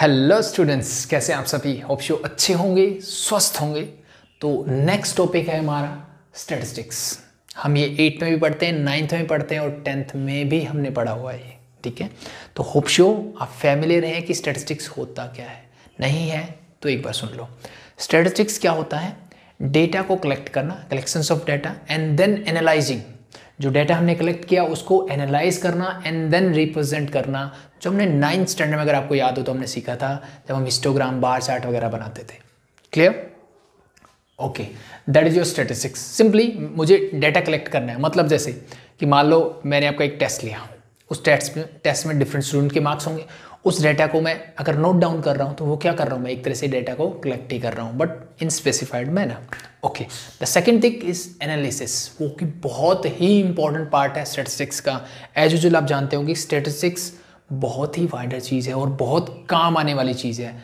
Hello students कैसे आप सभी ऑप्शो अच्छे होंगे स्वस्थ होंगे तो नेक्स्ट टॉपिक है हमारा स्टेटिस्टिक्स हम ये एट्थ में भी पढ़ते हैं नाइन्थ में पढ़ते हैं और टेंथ में भी हमने पढ़ा हुआ है ठीक है तो होप आप फैमिली रहे कि स्टैटिस्टिक्स होता क्या है नहीं है तो एक बार सुन लो स्टैटिस्टिक्स क्या होता है डेटा को कलेक्ट करना collections of data and then analysing जो डाटा हमने कलेक्ट किया उसको एनालाइज करना एंड देन रिप्रेजेंट करना जो हमने नाइन्थ स्टैंडर्ड में अगर आपको याद हो तो हमने सीखा था जब हम हिस्टोग्राम बार चार्ट वगैरह बनाते थे clear okay that is your statistics simply मुझे डाटा कलेक्ट करना है मतलब जैसे कि मान लो मैंने आपका एक टेस्ट लिया उस टेस्ट में टेस्ट में डिफरेंट स्टूडेंट के मार्क्स होंगे उस डेटा को मैं अगर नोट डाउन कर रहा हूँ तो वो क्या कर रहा हूँ मैं एक तरह से डेटा को कलेक्ट ही कर रहा हूँ बट इन स्पेसिफाइड ना okay the second thing is analysis वो कि बहुत ही इंपॉर्टेंट पार्ट है स्टेटिस्टिक्स का एज यूजल आप जानते होंगे स्टेटिस्टिक्स बहुत ही वाइडर चीज़ है और बहुत काम आने वाली चीज़ है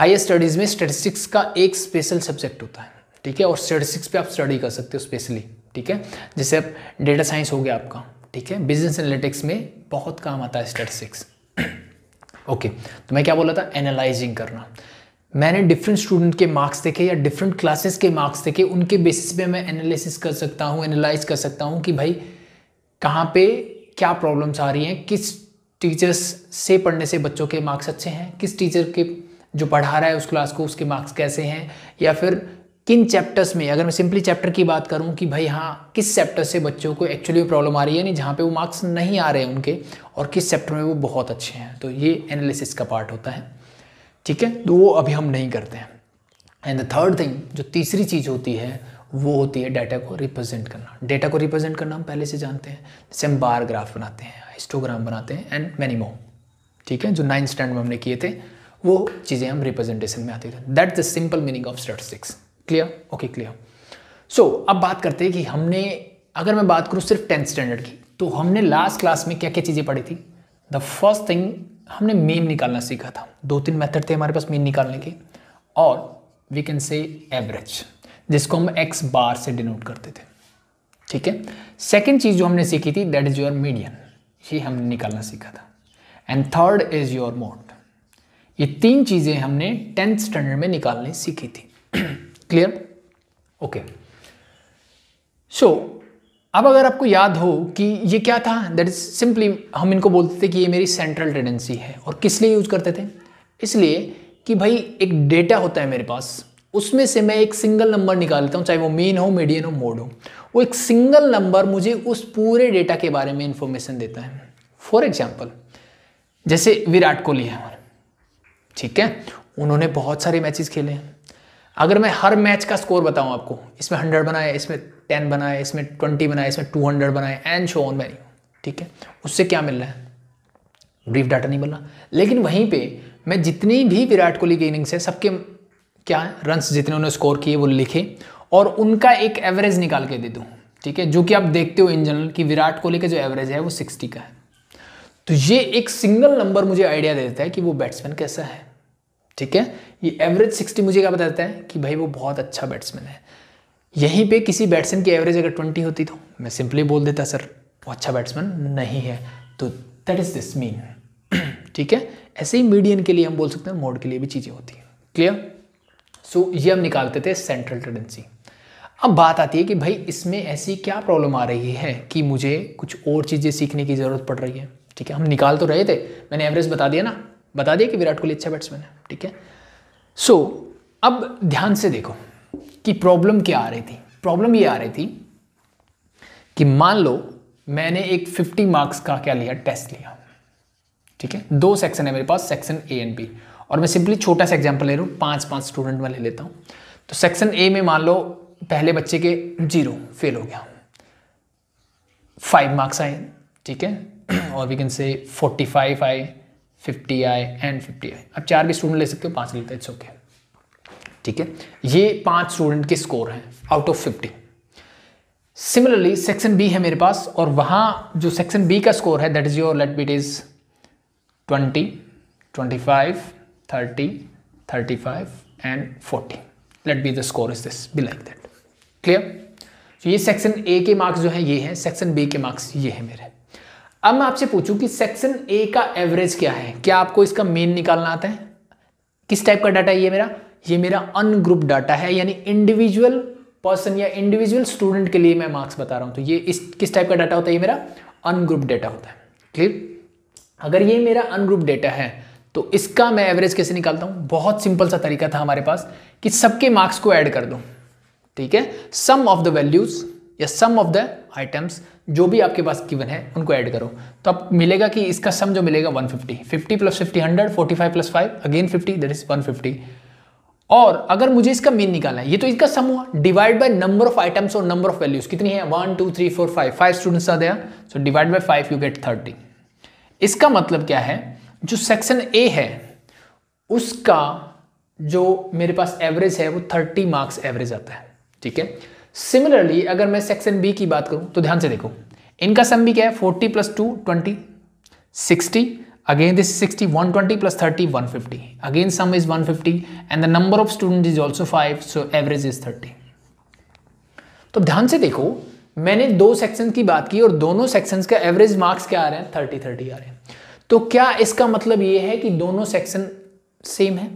हायर स्टडीज़ में स्टेटिस्टिक्स का एक स्पेशल सब्जेक्ट होता है ठीक है और स्टेटिस्टिक्स पे आप स्टडी कर सकते हो स्पेशली ठीक है जैसे अब डेटा साइंस हो गया आपका ठीक है बिजनेस एनालिटिक्स में बहुत काम आता है स्टेटिस्टिक्स ओके तो मैं क्या बोला था एनालाइजिंग करना मैंने डिफरेंट स्टूडेंट के मार्क्स देखे या डिफरेंट क्लासेस के मार्क्स देखे उनके बेसिस पे मैं एनालिसिस कर सकता हूँ एनालाइज कर सकता हूँ कि भाई कहाँ पे क्या प्रॉब्लम्स आ रही हैं किस टीचर्स से पढ़ने से बच्चों के मार्क्स अच्छे हैं किस टीचर के जो पढ़ा रहा है उस क्लास को उसके मार्क्स कैसे हैं या फिर किन चैप्टर्स में अगर मैं सिंपली चैप्टर की बात करूं कि भाई हाँ किस चैप्टर से बच्चों को एक्चुअली प्रॉब्लम आ रही है नहीं जहाँ पे वो मार्क्स नहीं आ रहे हैं उनके और किस चैप्टर में वो बहुत अच्छे हैं तो ये एनालिसिस का पार्ट होता है ठीक है तो वो अभी हम नहीं करते हैं एंड द थर्ड थिंग जो तीसरी चीज़ होती है वो होती है डाटा को रिप्रेजेंट करना डाटा को रिप्रेजेंट करना हम पहले से जानते हैं जैसे हम बार ग्राफ बनाते हैं हिस्टोग्राम बनाते हैं एंड मैनीमो ठीक है जो नाइन्थ स्टैंडर्ड में हमने किए थे वो चीज़ें हम रिप्रेजेंटेशन में आती थी that the simple meaning of statistics clear okay clear so अब बात करते हैं कि हमने अगर मैं बात करूँ सिर्फ टेंथ स्टैंडर्ड की तो हमने लास्ट क्लास में क्या क्या चीज़ें पढ़ी थी द फर्स्ट थिंग हमने मेन निकालना सीखा था दो तीन मेथड थे हमारे पास मेन निकालने के और वी कैन से एवरेज जिसको हम एक्स बार से डिनोट करते थे ठीक है सेकेंड चीज़ जो हमने सीखी थी दैट इज़ योर मीडियन ये हमने निकालना सीखा था and third is your mode ये तीन चीज़ें हमने टेंथ स्टैंडर्ड में निकालनी सीखी थी क्लियर ओके सो अब अगर आपको याद हो कि ये क्या था दैट इज सिंपली हम इनको बोलते थे कि ये मेरी सेंट्रल टेंडेंसी है और किस लिए यूज करते थे इसलिए कि भाई एक डेटा होता है मेरे पास उसमें से मैं एक सिंगल नंबर निकालता हूँ चाहे वो मेन हो मीडियन हो मोड हो वो एक सिंगल नंबर मुझे उस पूरे डेटा के बारे में इंफॉर्मेशन देता है फॉर एग्जाम्पल जैसे विराट कोहली है हमारे ठीक है उन्होंने बहुत सारे मैचेस खेले हैं अगर मैं हर मैच का स्कोर बताऊं आपको इसमें हंड्रेड बनाए इसमें टेन बनाए इसमें ट्वेंटी बनाए इसमें टू हंड्रेड बनाए एंड शो ऑन मैन्यू ठीक है उससे क्या मिल रहा है ब्रीफ डाटा नहीं मिल रहा लेकिन वहीं पे मैं जितनी भी विराट कोहली की इनिंग्स है सबके क्या है रन्स जितने उन्होंने स्कोर किए वो लिखे और उनका एक एवरेज निकाल के दे दूँ ठीक है जो कि आप देखते हो इन जनरल कि विराट कोहली का जो एवरेज है वो सिक्सटी का है तो ये एक सिंगल नंबर मुझे आइडिया देता है कि वो बैट्समैन कैसा है ठीक है ये एवरेज सिक्सटी मुझे क्या बताता है कि भाई वो बहुत अच्छा बैट्समैन है यहीं पे किसी बैट्समैन की एवरेज अगर ट्वेंटी होती तो मैं सिंपली बोल देता सर वो अच्छा बैट्समैन नहीं है तो दैट इज दिस मीन ठीक है ऐसे ही मीडियन के लिए हम बोल सकते हैं मोड के लिए भी चीज़ें होती हैं क्लियर सो so, ये हम निकालते थे सेंट्रल टेंडेंसी अब बात आती है कि भाई इसमें ऐसी क्या प्रॉब्लम आ रही है कि मुझे कुछ और चीज़ें सीखने की ज़रूरत पड़ रही है ठीक है हम निकाल तो रहे थे मैंने एवरेज बता दिया ना बता दिया कि विराट कोहली अच्छा बैट्समैन है ठीक है सो अब ध्यान से देखो कि प्रॉब्लम क्या आ रही थी प्रॉब्लम ये आ रही थी कि मान लो मैंने एक 50 मार्क्स का क्या लिया टेस्ट लिया ठीक है दो सेक्शन है मेरे पास सेक्शन ए एंड बी और मैं सिंपली छोटा सा एग्जाम्पल ले रहा हूँ पांच पांच स्टूडेंट में ले लेता हूँ तो सेक्शन ए में मान लो पहले बच्चे के जीरो फेल हो गया फाइव मार्क्स आए ठीक है और we can say forty five I fifty I and fifty I आप चार भी स्टूडेंट ले सकते हो पाँच लेते हैं इट्स ओके ठीक है ये पाँच स्टूडेंट के स्कोर हैं out of fifty similarly section B है मेरे पास और वहाँ जो सेक्शन बी का स्कोर है that is your let beat is twenty twenty five thirty thirty five and forty let be the score is this be like that clear तो ये सेक्शन ए के मार्क्स जो है ये हैं सेक्शन बी के मार्क्स ये हैं मेरे अब मैं आपसे पूछूं कि सेक्शन ए का एवरेज क्या है क्या आपको इसका मेन निकालना आता है किस टाइप का डाटा है ये मेरा ये मेरा अनग्रुप डाटा है यानी इंडिविजुअल पर्सन या इंडिविजुअल स्टूडेंट के लिए मैं मार्क्स बता रहा हूं तो ये इस किस टाइप का डाटा होता है ये मेरा अनग्रुप डाटा होता है क्लियर अगर ये मेरा अनग्रुप डाटा है तो इसका मैं एवरेज कैसे निकालता हूं बहुत सिंपल सा तरीका था हमारे पास कि सबके मार्क्स को ऐड कर दूँ ठीक है सम ऑफ द वैल्यूज़ या सम ऑफ द आइटम्स जो भी आपके पास गिवन है उनको ऐड करो तो आप मिलेगा कि इसका सम जो मिलेगा 150 50 fifty plus 50 100 45 plus five again 50 that is 150 और अगर मुझे इसका मीन निकालना है ये तो इसका सम हुआ divide by number of items और नंबर ऑफ वैल्यूज कितनी है one two three four five five students आ गया so divide by five you get thirty इसका मतलब क्या है जो सेक्शन ए है उसका जो मेरे पास एवरेज है वो थर्टी मार्क्स एवरेज आता है ठीक है सिमिलरली अगर मैं सेक्शन बी की बात करूं तो ध्यान से देखो इनका सम भी क्या है forty plus two twenty sixty sixty one twenty plus thirty one fifty again sum is one fifty and the number of student is also five so average is thirty तो ध्यान से देखो मैंने दो सेक्शन की बात की और दोनों सेक्शन का एवरेज मार्क्स क्या आ रहे हैं थर्टी थर्टी आ रहे हैं तो क्या इसका मतलब ये है कि दोनों सेक्शन सेम है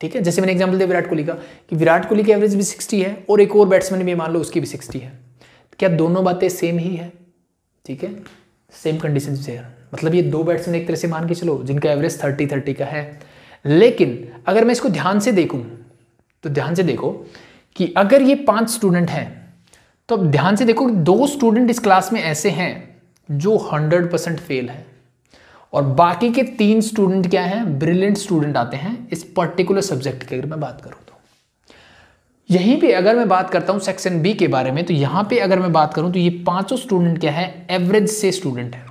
ठीक है जैसे मैंने एग्जाम्पल दिया विराट कोहली का कि विराट कोहली की एवरेज भी सिक्सटी है और एक और बैट्समैन भी मान लो उसकी भी सिक्सटी है क्या दोनों बातें सेम ही है ठीक है सेम कंडीशन से है मतलब ये दो बैट्समैन एक तरह से मान के चलो जिनका एवरेज थर्टी थर्टी का है लेकिन अगर मैं इसको ध्यान से देखूं तो ध्यान से देखो कि अगर ये पांच स्टूडेंट हैं तो अब ध्यान से देखो दो स्टूडेंट इस क्लास में ऐसे हैं जो हंड्रेड परसेंट फेल है और बाकी के तीन स्टूडेंट क्या हैं ब्रिलियंट स्टूडेंट आते हैं इस पर्टिकुलर सब्जेक्ट की अगर मैं बात करूं तो यहीं पे अगर मैं बात करता हूं सेक्शन बी के बारे में तो यहां पे अगर मैं बात करूं तो ये पांचों स्टूडेंट क्या है एवरेज से स्टूडेंट है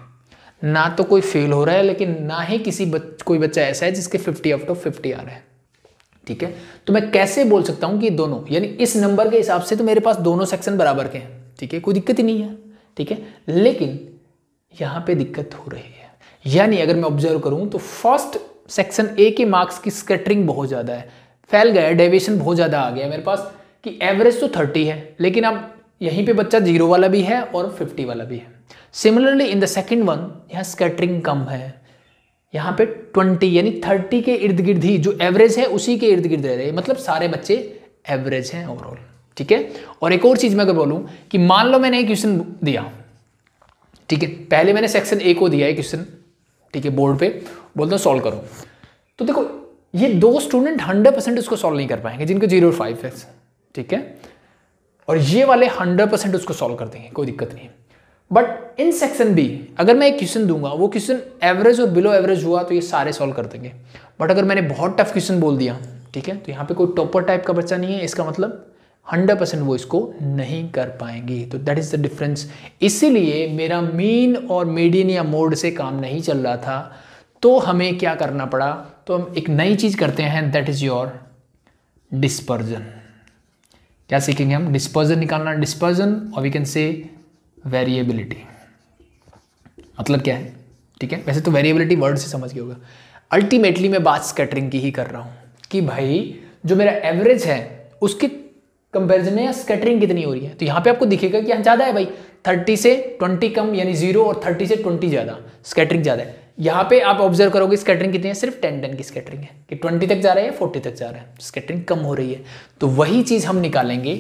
ना तो कोई फेल हो रहा है लेकिन ना ही किसी बच, कोई बच्चा ऐसा है जिसके फिफ्टी आउट ऑफ फिफ्टी आ रहा है ठीक है तो मैं कैसे बोल सकता हूं कि दोनों यानी इस नंबर के हिसाब से तो मेरे पास दोनों सेक्शन बराबर के हैं ठीक है कोई दिक्कत ही नहीं है ठीक है लेकिन यहां पे दिक्कत हो रही है यानी अगर मैं ऑब्जर्व करूं तो फर्स्ट सेक्शन ए के मार्क्स की स्केटरिंग बहुत ज़्यादा है फैल गया डेविएशन बहुत ज़्यादा आ गया मेरे पास कि एवरेज तो थर्टी है लेकिन अब यहीं पे बच्चा जीरो वाला भी है और फिफ्टी वाला भी है similarly in the second one यहाँ स्केटरिंग कम है यहाँ पे ट्वेंटी यानी थर्टी के इर्द गिर्द ही जो एवरेज है उसी के इर्द गिर्द रह रहे मतलब सारे बच्चे एवरेज हैं ओवरऑल ठीक है और एक और चीज़ मैं अगर बोलूँ कि मान लो मैंने एक क्वेश्चन दिया ठीक है पहले मैंने सेक्शन ए को दिया है क्वेश्चन ठीक है बोर्ड पे बोलते हैं सॉल्व करो तो देखो ये दो स्टूडेंट हंड्रेड परसेंट उसको सॉल्व नहीं कर पाएंगे जिनको जीरो फाइव है ठीक है और ये वाले हंड्रेड परसेंट उसको सॉल्व कर देंगे कोई दिक्कत नहीं बट इन सेक्शन बी अगर मैं एक क्वेश्चन दूंगा वो क्वेश्चन एवरेज और बिलो एवरेज हुआ तो ये सारे सॉल्व कर देंगे बट अगर मैंने बहुत टफ क्वेश्चन बोल दिया ठीक है तो यहाँ पे कोई टॉपर टाइप का बच्चा नहीं है इसका मतलब हंड्रेड परसेंट वो इसको नहीं कर पाएंगी तो दैट इज़ द डिफरेंस इसीलिए मेरा मीन और मीडियन या मोड से काम नहीं चल रहा था तो हमें क्या करना पड़ा तो हम एक नई चीज़ करते हैं दैट इज़ योर डिस्पर्जन क्या सीखेंगे हम डिस्पर्जन निकालना डिस्पर्जन और वी कैन से वेरिएबिलिटी मतलब क्या है ठीक है वैसे तो वेरिएबिलिटी वर्ड से समझ गया होगा अल्टीमेटली मैं बात स्कैटरिंग की ही कर रहा हूं कि भाई जो मेरा एवरेज है उसके कंपेरिजन में स्कैटरिंग कितनी हो रही है तो यहाँ पे आपको दिखेगा कि ज़्यादा है भाई 30 से 20 कम यानी जीरो और 30 से 20 ज़्यादा स्कैटरिंग ज़्यादा है यहाँ पे आप ऑब्जर्व करोगे स्कैटरिंग कितनी है सिर्फ 10 10 की स्कैटरिंग है कि 20 तक जा रहा है या 40 तक जा रहा है स्कैटरिंग कम हो रही है तो वही चीज़ हम निकालेंगे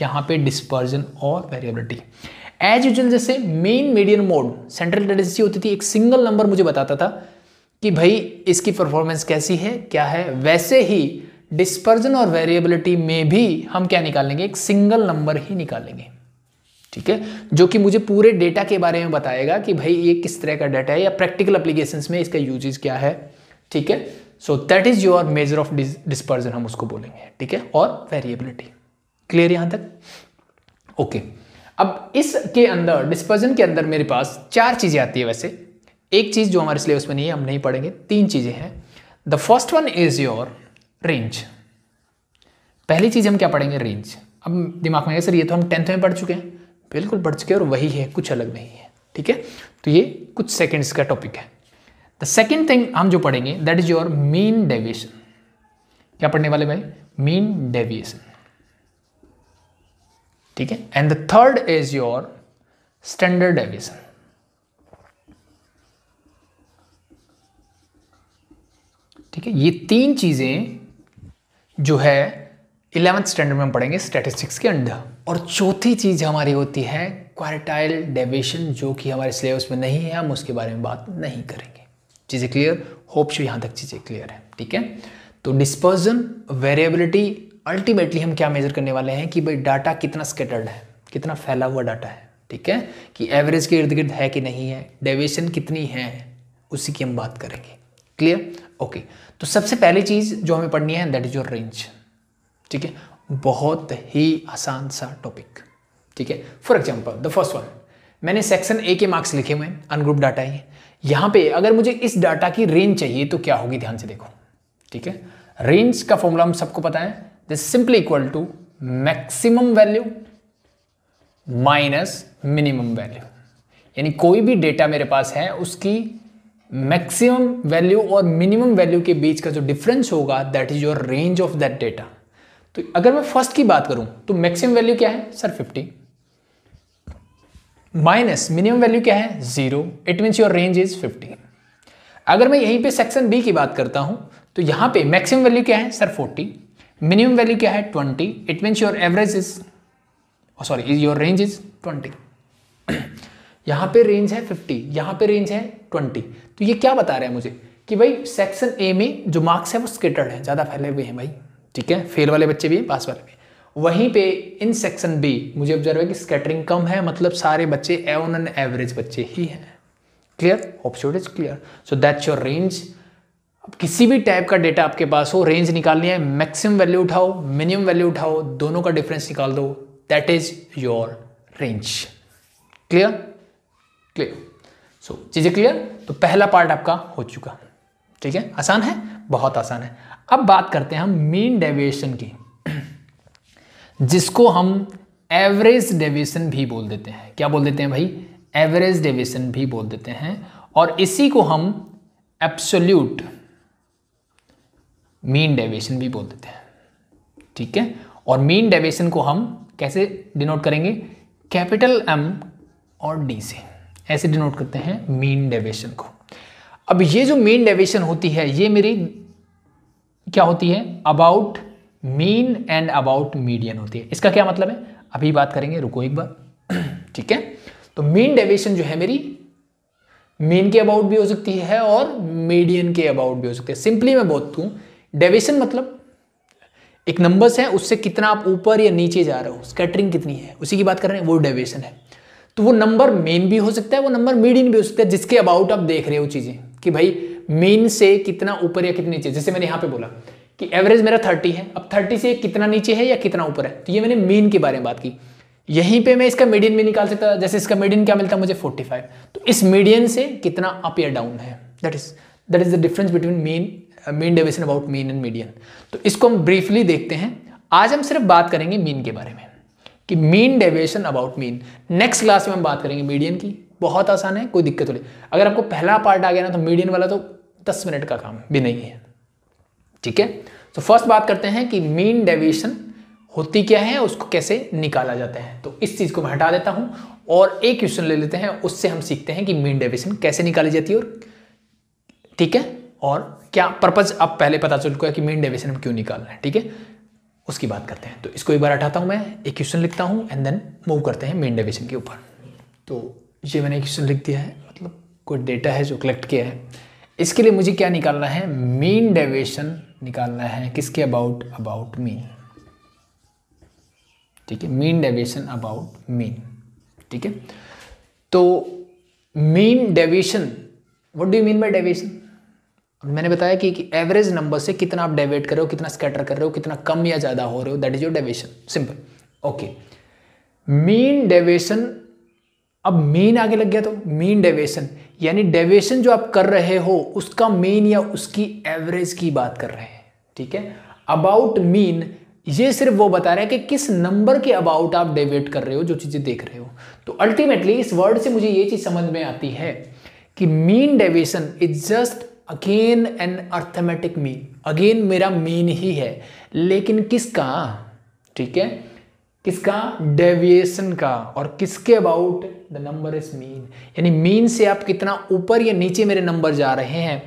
यहाँ पे डिस्पर्जन और वेरिएबिलिटी एज यूजल जैसे mean medium mode central tendency होती थी एक सिंगल नंबर मुझे बताता था कि भाई इसकी परफॉर्मेंस कैसी है क्या है वैसे ही डिस्पर्जन और वेरिएबिलिटी में भी हम क्या निकालेंगे एक सिंगल नंबर ही निकालेंगे ठीक है जो कि मुझे पूरे डेटा के बारे में बताएगा कि भाई ये किस तरह का डेटा है या प्रैक्टिकल अप्लीकेशन में इसका यूजेज क्या है ठीक है so that is your measure of dispersion हम उसको बोलेंगे ठीक है और वेरिएबिलिटी क्लियर यहां तक ओके okay. अब इसके अंदर डिस्पर्जन के अंदर मेरे पास चार चीज़ें आती है वैसे एक चीज़ जो हमारे सिलेबस में नहीं है हम नहीं पढ़ेंगे तीन चीज़ें हैं the first one is your range पहली चीज़ हम क्या पढ़ेंगे रेंज अब दिमाग में सर ये तो हम टेंथ में पढ़ चुके हैं बिल्कुल पढ़ चुके हैं और वही है कुछ अलग नहीं है ठीक है तो ये कुछ सेकेंड्स का टॉपिक है द सेकेंड थिंग हम जो पढ़ेंगे that is your mean deviation क्या पढ़ने वाले भाई मीन डेविएशन ठीक है and the third is your standard deviation ठीक है ये तीन चीजें जो है इलेवेंथ स्टैंडर्ड में हम पढ़ेंगे स्टैटिस्टिक्स के अंडर और चौथी चीज़ हमारी होती है क्वारटाइल डेविएशन जो कि हमारे सिलेबस में नहीं है हम उसके बारे में बात नहीं करेंगे चीज़ें क्लियर होप शो यहाँ तक चीज़ें क्लियर है ठीक है तो डिस्पर्जन वेरिएबिलिटी अल्टीमेटली हम क्या मेजर करने वाले हैं कि भाई डाटा कितना स्केटर्ड है कितना फैला हुआ डाटा है ठीक है कि एवरेज के इर्द गिर्द है कि नहीं है डेविएशन कितनी है उसी की हम बात करेंगे क्लियर ओके okay. तो सबसे पहली चीज़ जो हमें पढ़नी है दैट इज़ योर रेंज ठीक है बहुत ही आसान सा टॉपिक ठीक है for example the first one मैंने सेक्शन ए के मार्क्स लिखे हुए हैं अनग्रुप डाटा ये यहां पे अगर मुझे इस डाटा की रेंज चाहिए तो क्या होगी ध्यान से देखो ठीक है रेंज का फॉर्मूला हम सबको पता है this simply equal to maximum value minus minimum value यानी कोई भी डेटा मेरे पास है उसकी मैक्सिमम वैल्यू और मिनिमम वैल्यू के बीच का जो डिफरेंस होगा that is your range of that data तो अगर मैं फर्स्ट की बात करूं तो मैक्सिमम वैल्यू क्या है सर 50 माइनस मिनिमम वैल्यू क्या है zero it means your range is 50 अगर मैं यहीं पे सेक्शन बी की बात करता हूं तो यहां पे मैक्सिमम वैल्यू क्या है सर 40 मिनिमम वैल्यू क्या है 20 it means your average is sorry is your range is 20 यहां पे रेंज है 50 यहां पे रेंज है 20 तो ये क्या बता रहा है मुझे कि भाई सेक्शन ए में जो मार्क्स है वो स्केटर्ड है ज़्यादा फैले हुए हैं भाई ठीक है फेल वाले बच्चे भी पास वाले भी वहीं पे इन सेक्शन बी मुझे ऑब्जर्व है कि स्केटरिंग कम है मतलब सारे बच्चे एवन एन एवरेज बच्चे ही हैं clear option is clear so that's your range किसी भी टाइप का डेटा आपके पास हो रेंज निकालनी है मैक्सिमम वैल्यू उठाओ मिनिमम वैल्यू उठाओ दोनों का डिफरेंस निकाल दो that is your range clear clear so चीज़ें क्लियर तो पहला पार्ट आपका हो चुका ठीक है आसान है बहुत आसान है अब बात करते हैं हम मीन डेविएशन की जिसको हम एवरेज डेविएशन भी बोल देते हैं क्या बोल देते हैं भाई एवरेज डेविएशन भी बोल देते हैं और इसी को हम एब्सोल्यूट मीन डेविएशन भी बोल देते हैं ठीक है और मीन डेविएशन को हम कैसे डिनोट करेंगे कैपिटल एम और डी से ऐसे डिनोट करते हैं मीन डेविएशन को अब ये जो मीन डेविएशन होती है ये मेरी क्या होती है about mean and about median होती है इसका क्या मतलब है अभी बात करेंगे रुको एक बार ठीक है तो मीन डेविएशन जो है मेरी मीन के अबाउट भी हो सकती है और मीडियन के अबाउट भी हो सकती है सिंपली मैं बोलता हूं डेविएशन मतलब एक नंबर्स है उससे कितना आप ऊपर या नीचे जा रहे हो स्कैटरिंग कितनी है उसी की बात कर रहे हैं वो डेविएशन है तो वो नंबर मेन भी हो सकता है वो नंबर मीडियन भी हो सकता है जिसके अबाउट आप देख रहे हो चीज़ें कि भाई मेन से कितना ऊपर या कितने नीचे जैसे मैंने यहां पे बोला कि एवरेज मेरा थर्टी है अब थर्टी से कितना नीचे है या कितना ऊपर है तो ये मैंने मीन के बारे में बात की यहीं पे मैं इसका मीडियन भी निकाल सकता जैसे इसका मीडियन क्या मिलता है मुझे 45 तो इस मीडियन से कितना अप या डाउन है that is that is the difference between mean mean division about mean and median तो इसको हम ब्रीफली देखते हैं आज हम सिर्फ बात करेंगे मीन के बारे में कि mean deviation about mean next class में हम बात करेंगे मीडियन की बहुत आसान है कोई दिक्कत नहीं अगर आपको पहला पार्ट आ गया ना तो मीडियन वाला तो दस मिनट का काम भी नहीं है ठीक है तो फर्स्ट बात करते हैं कि मीन डेविएशन होती क्या है उसको कैसे निकाला जाता है तो इस चीज़ को मैं हटा देता हूँ और एक क्वेश्चन ले लेते हैं उससे हम सीखते हैं कि मीन डेविएशन कैसे निकाली जाती है और ठीक है और क्या पर्पज अब पहले पता चल चुका है कि मीन डेविएशन हम क्यों निकाल रहे हैं ठीक है उसकी बात करते हैं तो इसको एक बार हटाता हूँ मैं एक क्वेश्चन लिखता हूँ एंड देन मूव करते हैं मेन डेविशन के ऊपर तो ये मैंने क्वेश्चन लिख दिया है मतलब कोई डेटा है जो कलेक्ट किया है इसके लिए मुझे क्या निकालना है मीन डेविएशन निकालना है किसके अबाउट अबाउट मीन ठीक है मीन डेविएशन अबाउट मीन ठीक है तो mean deviation what do you mean by deviation मैंने बताया कि, एवरेज नंबर से कितना आप डेविएट कर रहे हो कितना स्कैटर कर रहे हो कितना कम या ज़्यादा हो रहे हो that is your deviation simple okay mean deviation अब मीन आगे लग गया तो मीन डेविएशन यानी डेविएशन जो आप कर रहे हो उसका मीन या उसकी एवरेज की बात कर रहे हैं ठीक है अबाउट मीन ये सिर्फ वो बता रहा है कि किस नंबर के अबाउट आप डेविएट कर रहे हो जो चीज़ें देख रहे हो तो अल्टीमेटली इस वर्ड से मुझे ये चीज़ समझ में आती है कि mean deviation is just again an arithmetic mean again मेरा मीन ही है लेकिन किसका ठीक है किसका डेविएशन का और किसके about the number is mean यानी मीन से आप कितना ऊपर या नीचे मेरे नंबर जा रहे हैं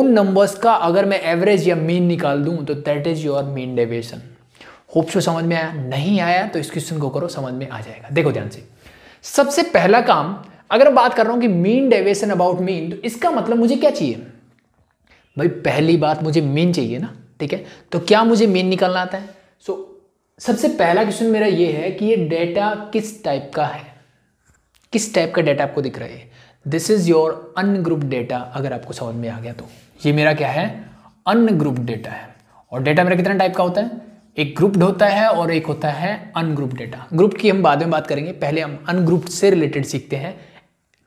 उन नंबर्स का अगर मैं एवरेज या मीन निकाल दूं तो that is your mean deviation hope so समझ में आया नहीं आया तो इस क्वेश्चन को करो समझ में आ जाएगा देखो ध्यान से सबसे पहला काम अगर बात कर रहा हूं कि मीन डेविएशन अबाउट मीन तो इसका मतलब मुझे क्या चाहिए भाई पहली बात मुझे मेन चाहिए ना ठीक है तो क्या मुझे मेन निकालना आता है सो so, सबसे पहला क्वेश्चन मेरा ये है कि ये डेटा किस टाइप का है किस टाइप का डेटा आपको दिख रहा है this is your ungroup data अगर आपको समझ में आ गया तो ये मेरा क्या है अनग्रुप डेटा है और डेटा मेरा कितना टाइप का होता है एक ग्रुप्ड होता है और एक होता है अनग्रुप डेटा ग्रुप की हम बाद में बात करेंगे पहले हम अनग्रुप से रिलेटेड सीखते हैं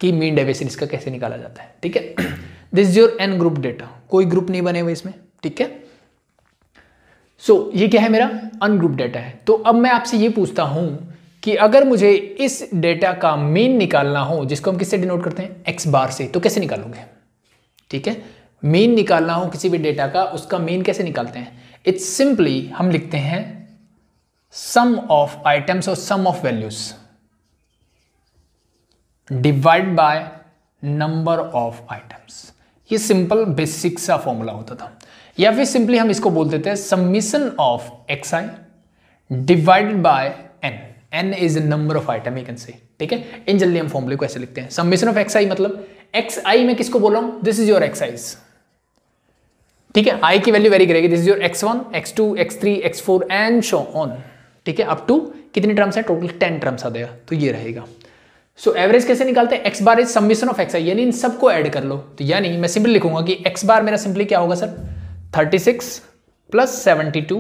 कि मीन डेवेशन इसका कैसे निकाला जाता है ठीक है this is your ungroup data कोई ग्रुप नहीं बने हुए इसमें ठीक है सो so, ये क्या है मेरा अनग्रुप डेटा है तो अब मैं आपसे ये पूछता हूं कि अगर मुझे इस डेटा का मीन निकालना हो जिसको हम किससे डिनोट करते हैं एक्स बार से तो कैसे निकालोगे ठीक है मीन निकालना हो किसी भी डेटा का उसका मीन कैसे निकालते हैं इट्स सिंपली हम लिखते हैं सम ऑफ आइटम्स और sum of values divide by number of items ये सिंपल बेसिक सा फॉर्मूला होता था या फिर सिंपली हम इसको बोल देते हैं summation of x I divided by N N is a number of item you can say ठीक है इन जल्दी हम फॉर्मूले को ऐसे लिखते हैं सबमिशन ऑफ एक्स आई मतलब एक्स आई में किसको बोल रहा हूं this is your X I's ठीक है आई की वैल्यू वेरी करेगी this is your X one X two X three X four and show on ठीक है अप टू कितने टर्म्स है टोटल टेन टर्म्स आ गया तो ये रहेगा सो so, एवरेज कैसे निकालते हैं X bar is summation of x I यानी इन सबको ऐड कर लो तो यानी मैं सिंपली लिखूंगा कि एक्स बार मेरा सिंपली क्या होगा sir 36 plus two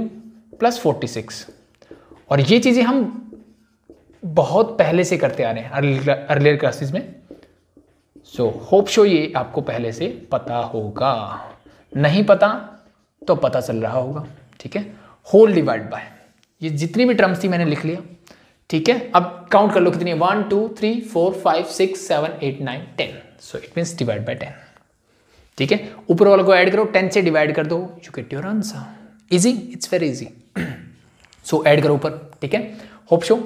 plus six और ये चीज़ें हम बहुत पहले से करते आ रहे हैं अर्लियर क्लासेस में सो होप शो ये आपको पहले से पता होगा नहीं पता तो पता चल रहा होगा ठीक है होल डिवाइड बाय ये जितनी भी टर्म्स थी मैंने लिख लिया ठीक है अब काउंट कर लो कितनी one two three four five six seven eight nine ten so it means divide by ten ठीक है ऊपर वाले को ऐड करो टेन से डिवाइड कर दो you get your answer easy it's very easy so add करो ऊपर ठीक है hope so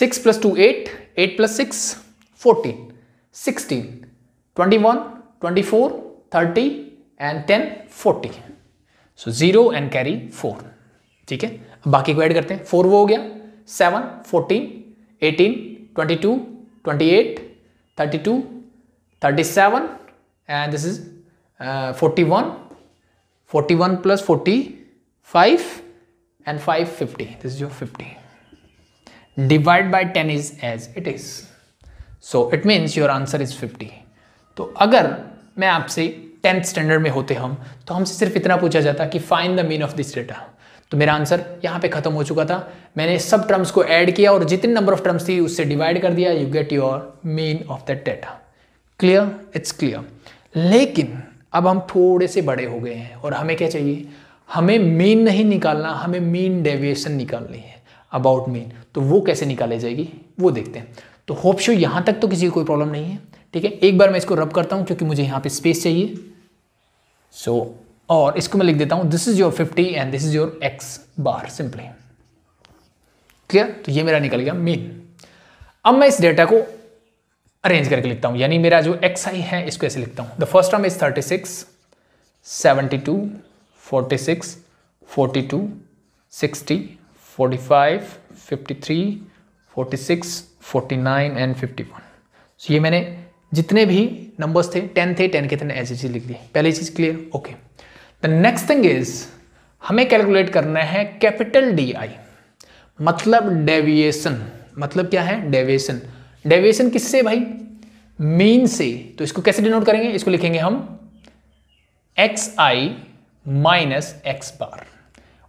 six plus two eight eight plus six fourteen sixteen twenty one twenty four thirty and ten forty so zero and carry four ठीक है बाकी को add करते हैं फोर वो हो गया seven fourteen eighteen twenty two twenty eight thirty two thirty seven and this is forty one forty one plus forty five and five fifty this is your fifty divide by ten is as it is so it means your answer is fifty तो अगर मैं आपसे tenth standard में होते हम तो हमसे सिर्फ इतना पूछा जाता कि find the mean of this data तो मेरा आंसर यहाँ पे खत्म हो चुका था मैंने सब टर्म्स को ऐड किया और जितने नंबर ऑफ टर्म्स थी उससे डिवाइड कर दिया you get your mean of the data clear it's clear लेकिन अब हम थोड़े से बड़े हो गए हैं और हमें क्या चाहिए हमें मीन नहीं निकालना हमें मीन डेविएशन निकालनी है अबाउट मीन तो वो कैसे निकाली जाएगी वो देखते हैं तो होप शो यहाँ तक तो किसी को कोई प्रॉब्लम नहीं है ठीक है एक बार मैं इसको रब करता हूँ क्योंकि मुझे यहाँ पे स्पेस चाहिए सो so, और इसको मैं लिख देता हूँ this is your fifty and this is your X bar simply clear तो ये मेरा निकल गया मीन अब मैं इस डेटा को अरेंज करके लिखता हूँ यानी मेरा जो एक्स आई है इसको ऐसे लिखता हूँ the first term is thirty six seventy two forty six forty two sixty forty five fifty three forty six forty nine and fifty one so ये मैंने जितने भी नंबर्स थे टेन थे टेन के थे ऐसी चीज़ लिख दी पहली चीज़ clear okay okay. The next thing is हमें कैलकुलेट करना है कैपिटल डी आई मतलब डेविएशन मतलब क्या है डेविएशन डेविएशन किससे भाई मीन से तो इसको कैसे डिनोट करेंगे इसको लिखेंगे हम X I minus x bar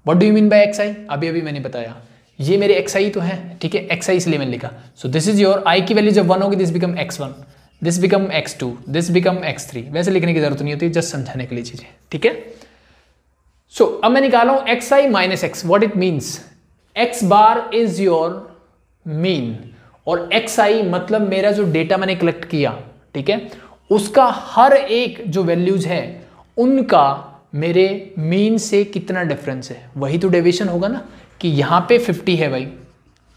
what do you mean by X I अभी अभी मैंने बताया ये मेरे एक्स आई तो है ठीक है एक्स आई इसलिए मैंने लिखा so this is your I की वैल्यू जब वन होगी this become X one this become X two this become X three वैसे लिखने की जरूरत नहीं होती जस्ट समझाने के लिए चीज़ें ठीक है सो so, अब मैं निकाला हूं X I minus X what it means X bar is your mean और एक्स आई मतलब मेरा जो डेटा मैंने कलेक्ट किया ठीक है उसका हर एक जो वैल्यूज है उनका मेरे मीन से कितना डिफरेंस है वही तो डेविएशन होगा ना कि यहां पे 50 है भाई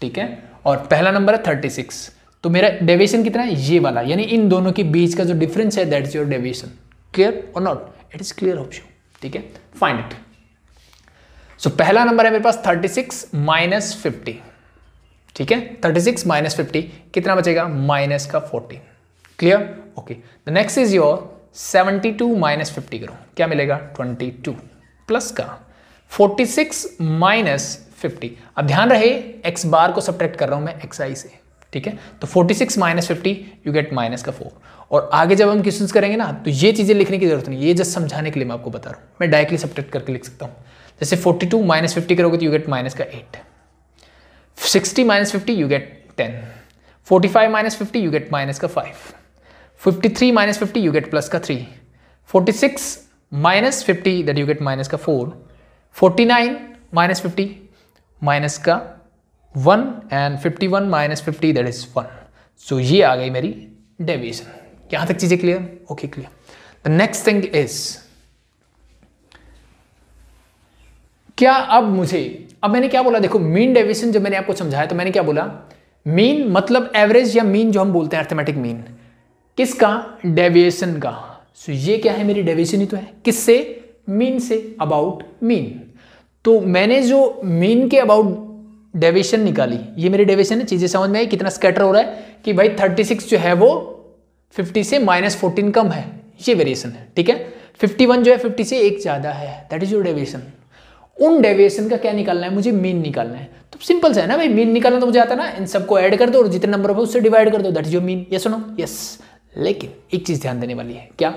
ठीक है और पहला नंबर है 36 तो मेरा डेविएशन कितना है ये वाला यानी इन दोनों के बीच का जो डिफरेंस है that is your deviation clear और not it is clear option ठीक है फाइंड इट सो पहला नंबर है मेरे पास 36 सिक्स माइनस फिफ्टी ठीक है 36 सिक्स माइनस फिफ्टी कितना बचेगा माइनस का 14 clear okay the next is your 72 two minus fifty करो क्या मिलेगा 22 टू प्लस का 46 सिक्स माइनस फिफ्टी अब ध्यान रहे एक्स बार को सब्ट्रैक्ट कर रहा हूं मैं एक्स आई से ठीक है तो 46 six minus fifty you get minus का फोर और आगे जब हम क्वेश्चन करेंगे ना तो ये चीज़ें लिखने की जरूरत नहीं ये जस्ट समझाने के लिए मैं आपको बता रहा हूँ मैं डायरेक्टली सब्टेक्ट करके लिख सकता हूँ जैसे फोर्टी टू माइनस फिफ्टी करोगे तो यू गेट माइनस का eight sixty minus fifty you get ten forty five minus fifty you get minus का five fifty three minus fifty you get plus का three forty six minus fifty that you get minus का four forty nine minus fifty minus का one and fifty one minus fifty that is one so ये आ गई मेरी deviation यहां तक चीजें clear okay clear the next thing is क्या अब मुझे अब मैंने क्या बोला देखो मीन डेविएशन जब मैंने आपको समझाया तो मैंने क्या बोला मीन मतलब एवरेज या मीन जो हम बोलते हैं अर्थमेटिक मीन किसका डेविएशन का सो so, ये क्या है मेरी डेविएशन ही तो है किससे मीन से अबाउट मीन तो मैंने जो मीन के अबाउट डेविएशन निकाली ये मेरी डेविएशन है चीजें समझ में आई कितना स्कैटर हो रहा है कि भाई 36 जो है वो 50 से माइनस फोर्टीन कम है ये वेरिएशन है ठीक है 51 जो है 50 से एक ज़्यादा है दैट इज योर डेविएशन उन डेविएशन का क्या निकालना है मुझे मीन निकालना है तो सिंपल सा है ना भाई मीन निकालना तो मुझे आता ना इन सबको ऐड कर दो और जितने नंबर उससे डिवाइड कर दो दैट इज योर मीन ये सुनो यस लेकिन एक चीज़ ध्यान देने वाली है क्या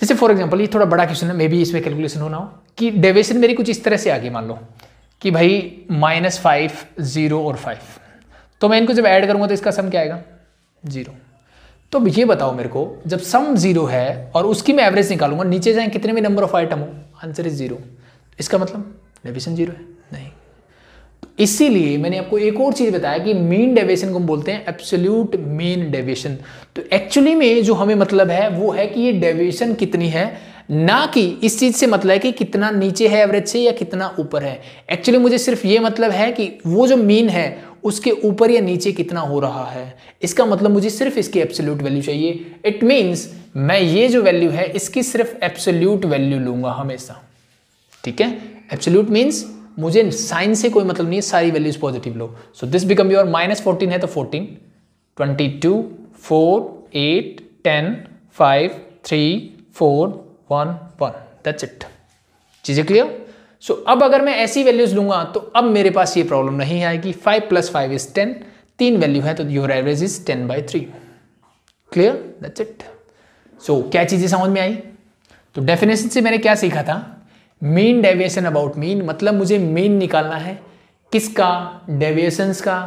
जैसे फॉर एग्जाम्पल ये थोड़ा बड़ा क्वेश्चन है मे बी इसमें कैलकुलेशन होना हो कि डेविएशन मेरी कुछ इस तरह से आगे मान लो कि भाई माइनस फाइव जीरो और फाइव तो मैं इनको जब ऐड करूंगा तो इसका सम क्या आएगा जीरो तो अब ये बताओ मेरे को जब सम जीरो है और उसकी मैं एवरेज निकालूंगा नीचे जाए कितने भी नंबर ऑफ आइटम हो आंसर इज जीरो इसका मतलब डेविएशन जीरो है नहीं तो इसीलिए मैंने आपको एक और चीज़ बताया कि मेन डेविएशन को हम बोलते हैं एब्सोल्यूट मेन डेविएशन तो एक्चुअली में जो हमें मतलब है वो है कि ये डेविएशन कितनी है ना कि इस चीज़ से मतलब है कि कितना नीचे है एवरेज से या कितना ऊपर है एक्चुअली मुझे सिर्फ ये मतलब है कि वो जो मीन है उसके ऊपर या नीचे कितना हो रहा है इसका मतलब मुझे सिर्फ इसकी एप्सोल्यूट वैल्यू चाहिए इट मीन्स मैं ये जो वैल्यू है इसकी सिर्फ एप्सोल्यूट वैल्यू लूंगा हमेशा ठीक है एप्सोल्यूट मीन्स मुझे साइन से कोई मतलब नहीं है सारी वैल्यूज पॉजिटिव लो so this become your minus fourteen है तो fourteen twenty two four eight ten five three four one one that's it चीज़ें क्लियर सो so, अब अगर मैं ऐसी वैल्यूज़ लूंगा तो अब मेरे पास ये प्रॉब्लम नहीं आएगी five plus five is ten तीन वैल्यू है तो your average is ten by three clear that's it so क्या चीज़ें समझ में आई तो डेफिनेशन से मैंने क्या सीखा था मेन डेविएशन अबाउट मीन मतलब मुझे मेन निकालना है किसका डेविएशन का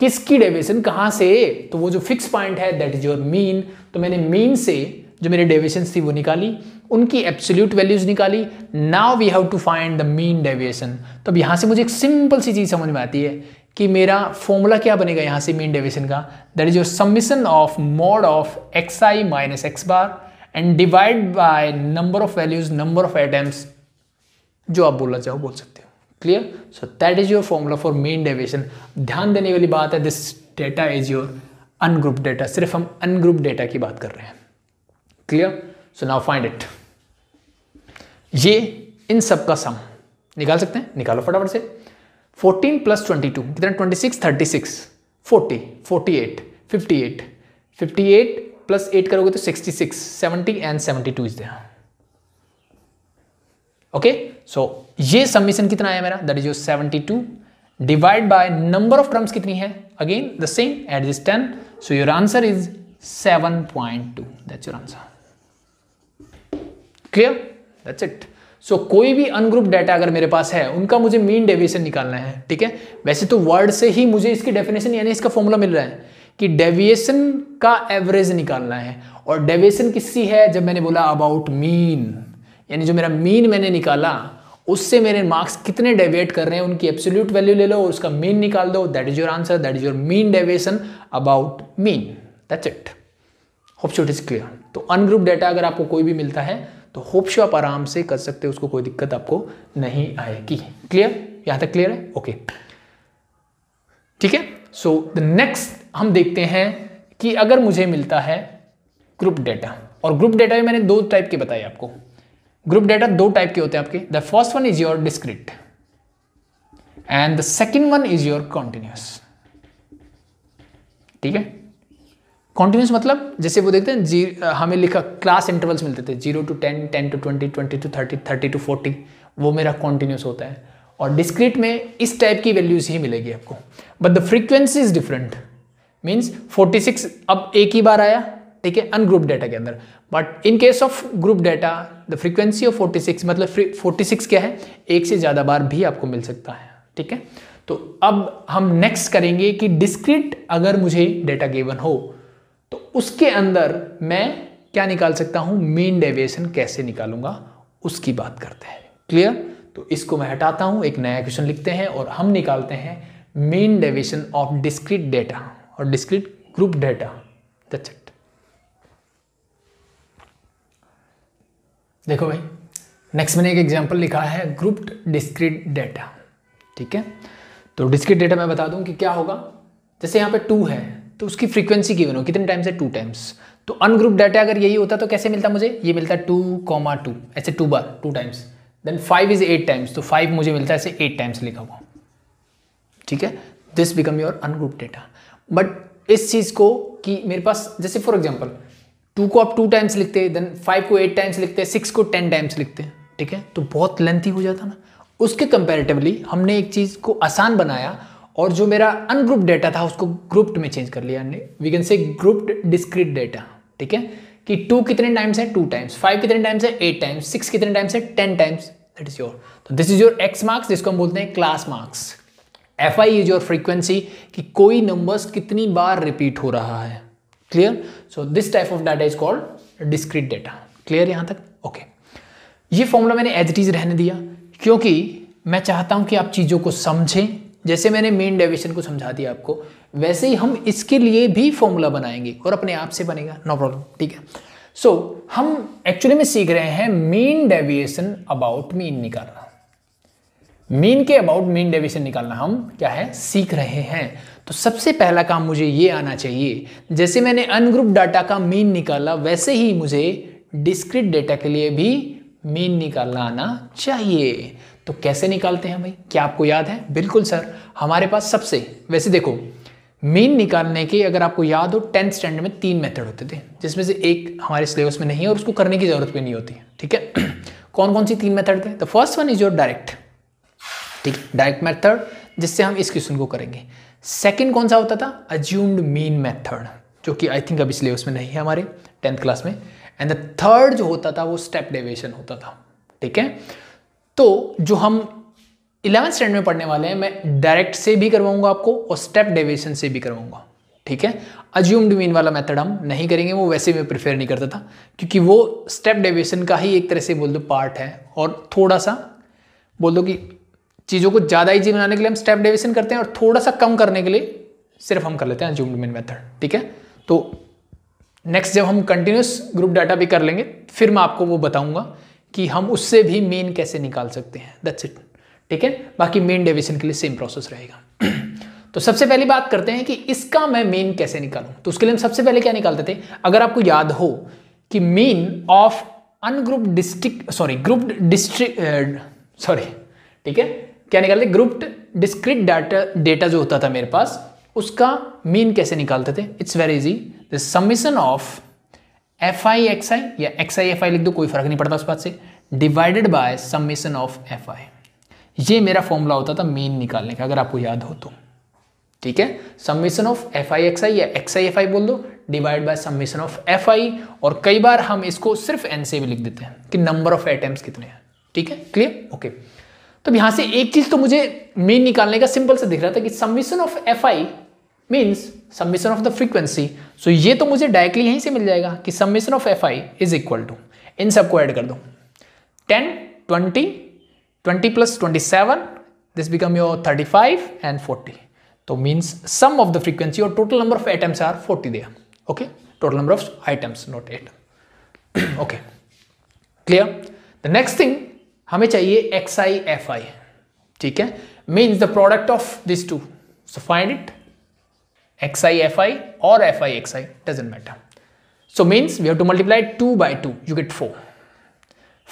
किसकी डेविएशन कहाँ से तो वो जो फिक्स पॉइंट है दैट इज योर मीन तो मैंने मीन से जो मेरे डेविएशन थी वो निकाली उनकी एब्सोल्यूट वैल्यूज निकाली now we have to find the mean deviation तो अब यहाँ से मुझे एक सिंपल सी चीज़ समझ में आती है कि मेरा फॉर्मूला क्या बनेगा यहाँ से मीन डेविएशन का that is your summation of mod of x I minus x bar and divide by number of values number of items जो आप बोलना चाहो बोल सकते हो clear so that is your formula for mean deviation ध्यान देने वाली बात है this data is your ungroup data सिर्फ हम अनग्रुप डेटा की बात कर रहे हैं clear so now find it ये इन सब का सम निकाल सकते हैं निकालो फटाफट से 14 प्लस ट्वेंटी टू कितना twenty six thirty six forty forty eight fifty eight fifty eight plus eight करोगे तो sixty six seventy and seventy two is they okay so ये सबमिशन कितना आया मेरा that is your seventy two divide by number of terms कितनी है again the same at this ten so your answer is seven point two that's your answer clear that's it सो कोई भी ungroup data अगर मेरे पास है उनका मुझे मीन डेविएशन निकालना है ठीक है वैसे तो वर्ड से ही मुझे इसकी डेफिनेशन यानी इसका फॉर्मूला मिल रहा है कि डेविएशन का एवरेज निकालना है और डेविएशन किसी है जब मैंने बोला अबाउट मीन यानी जो मेरा मीन मैंने निकाला उससे मेरे मार्क्स कितने डेविएट कर रहे हैं उनकी एब्सोल्यूट वैल्यू ले लो उसका मीन निकाल दो that is your answer that is your mean deviation about mean that's it hope so it is clear तो अनग्रुप डेटा अगर आपको कोई भी मिलता है तो होप्स आप आराम से कर सकते हो उसको कोई दिक्कत आपको नहीं आएगी क्लियर यहां तक क्लियर है ओके ठीक है सो द नेक्स्ट हम देखते हैं कि अगर मुझे मिलता है ग्रुप डेटा और ग्रुप डेटा में मैंने दो टाइप के बताए आपको ग्रुप डेटा दो टाइप के होते हैं आपके the first one is your discrete and the second one is your continuous ठीक है कॉन्टिन्यूस मतलब जैसे वो देखते हैं जी हमें लिखा क्लास इंटरवल्स मिलते थे zero to ten ten to twenty twenty to thirty thirty to forty वो मेरा कॉन्टिन्यूस होता है और डिस्क्रीट में इस टाइप की वैल्यूज ही मिलेगी आपको but the frequency is different means six अब एक ही बार आया ठीक है अनग्रुप डाटा के अंदर but in case of group data the frequency of forty six मतलब फोर्टी सिक्स क्या है एक से ज़्यादा बार भी आपको मिल सकता है ठीक है तो अब हम नेक्स्ट करेंगे कि डिस्क्रीट अगर मुझे डेटा गिवन हो तो उसके अंदर मैं क्या निकाल सकता हूं मेन डेविएशन कैसे निकालूंगा उसकी बात करते हैं क्लियर तो इसको मैं हटाता हूं एक नया क्वेश्चन लिखते हैं और हम निकालते हैं mean deviation of discrete data और डिस्क्रीट ग्रुप डेटा दट देखो भाई नेक्स्ट मैंने एक एग्जांपल लिखा है ग्रुप्ड डिस्क्रीट डेटा ठीक है तो डिस्क्रीट डेटा मैं बता दूं कि क्या होगा जैसे यहां पे टू है तो उसकी फ्रीक्वेंसी गिवन हो कितने टाइम्स है टू टाइम्स तो अनग्रुप डाटा अगर यही होता तो कैसे मिलता मुझे ये मिलता टू कॉमा टू ऐसे टू बार two times then five is eight times तो फाइव मुझे मिलता है ऐसे एट टाइम्स लिखा हुआ ठीक है this become your ungroup data but इस चीज़ को कि मेरे पास जैसे फॉर एग्जाम्पल टू को आप टू टाइम्स लिखते हैं देन फाइव को एट टाइम्स लिखते हैं सिक्स को टेन टाइम्स लिखते हैं ठीक है तो बहुत लेंथी हो जाता ना उसके कंपेरेटिवली हमने एक चीज़ को आसान बनाया और जो मेरा अनग्रुप डेटा था उसको ग्रुप्ड में चेंज कर लिया हमने we can say grouped discrete data ठीक है कि टू कितने टाइम्स है टू टाइम्स फाइव कितने टाइम्स है एट टाइम्स सिक्स कितने टाइम्स है ten times that is your तो this is your x marks जिसको हम बोलते हैं class marks f I is your frequency कि कोई नंबर्स कितनी बार रिपीट हो रहा है clear so this type of data is called discrete data clear यहां तक ओके okay. ये फॉर्मूला मैंने एज इट इज रहने दिया क्योंकि मैं चाहता हूं कि आप चीज़ों को समझें जैसे मैंने मेन डेविशन को समझा दिया आपको वैसे ही हम इसके लिए भी फॉर्मूला बनाएंगे और अपने आप से बनेगा नो प्रॉब्लम ठीक है सो so, हम एक्चुअली में सीख रहे हैं मेन डेविएशन अबाउट मीन निकालना मीन के अबाउट मेन डेविएशन निकालना हम क्या है सीख रहे हैं तो सबसे पहला काम मुझे ये आना चाहिए जैसे मैंने अनग्रुप डाटा का मीन निकाला वैसे ही मुझे डिस्क्रिट डेटा के लिए भी मीन निकालना आना चाहिए तो कैसे निकालते हैं भाई क्या आपको याद है बिल्कुल सर हमारे पास सबसे वैसे देखो मीन निकालने के अगर आपको याद हो टेंथ स्टैंडर्ड में तीन मेथड होते थे जिसमें से एक हमारे सिलेबस में नहीं है और उसको करने की ज़रूरत भी नहीं होती ठीक है कौन कौन सी तीन मेथड थे the first one is your direct ठीक डायरेक्ट मेथड जिससे हम इस क्वेश्चन को करेंगे सेकेंड कौन सा होता था अज्यूम्ड मीन मेथड जो कि आई थिंक अभी सिलेबस में नहीं है हमारे टेंथ क्लास में एंड द थर्ड जो होता था वो स्टेप डेविएशन होता था ठीक है तो जो हम इलेवेंथ स्टैंडर्ड में पढ़ने वाले हैं मैं डायरेक्ट से भी करवाऊंगा आपको और स्टेप डेविएशन से भी करवाऊंगा ठीक है अज्यूम्ड मीन वाला मेथड हम नहीं करेंगे वो वैसे मैं प्रिफेयर नहीं करता था क्योंकि वो स्टेप डेविएशन का ही एक तरह से बोल दो पार्ट है और थोड़ा सा बोल दो कि चीज़ों को ज़्यादा ईजी बनाने के लिए हम स्टेप डेविएशन करते हैं और थोड़ा सा कम करने के लिए सिर्फ हम कर लेते हैं अज्यूम्ड मीन मेथड ठीक है तो नेक्स्ट जब हम कंटिन्यूस ग्रुप डाटा भी कर लेंगे फिर मैं आपको वो बताऊंगा कि हम उससे भी मेन कैसे निकाल सकते हैं दैट्स इट ठीक है बाकी मेन डेविएशन के लिए सेम प्रोसेस रहेगा तो सबसे पहली बात करते हैं कि इसका मैं मेन कैसे निकालूं तो उसके लिए हम सबसे पहले क्या निकालते थे अगर आपको याद हो कि mean of ungroup discrete sorry grouped discrete sorry ठीक है क्या निकालते ग्रुप्ड डिस्क्रिट डाटा डेटा जो होता था मेरे पास उसका मेन कैसे निकालते थे it's very easy the summation of F I x i या एक्स आई एफ आई लिख दो कोई फर्क नहीं पड़ता उस बात से divided by summation of F I ये मेरा फॉर्मूला होता था मेन निकालने का अगर आपको याद हो तो ठीक है summation of F I x i या एक्स आई एफ आई बोल दो divide by summation of F i और कई बार हम इसको सिर्फ एन से भी लिख देते हैं कि नंबर ऑफ एटम्स कितने हैं ठीक है क्लियर ओके okay. तो यहां से एक चीज तो मुझे मेन निकालने का सिंपल से दिख रहा था कि summation of F i means summation of the frequency so ये तो मुझे डायरेक्टली यहीं से मिल जाएगा कि summation of F I is equal to इन सबको ऐड कर दो ten twenty twenty plus twenty seven this become your thirty five and forty तो means sum of the frequency और total number of items are forty दिया okay total number of items not eight okay clear the next thing हमें चाहिए x I F i ठीक है means the product of this two so find it xi fi or fi xi doesn't matter so means we have to multiply 2 by 2 you get 4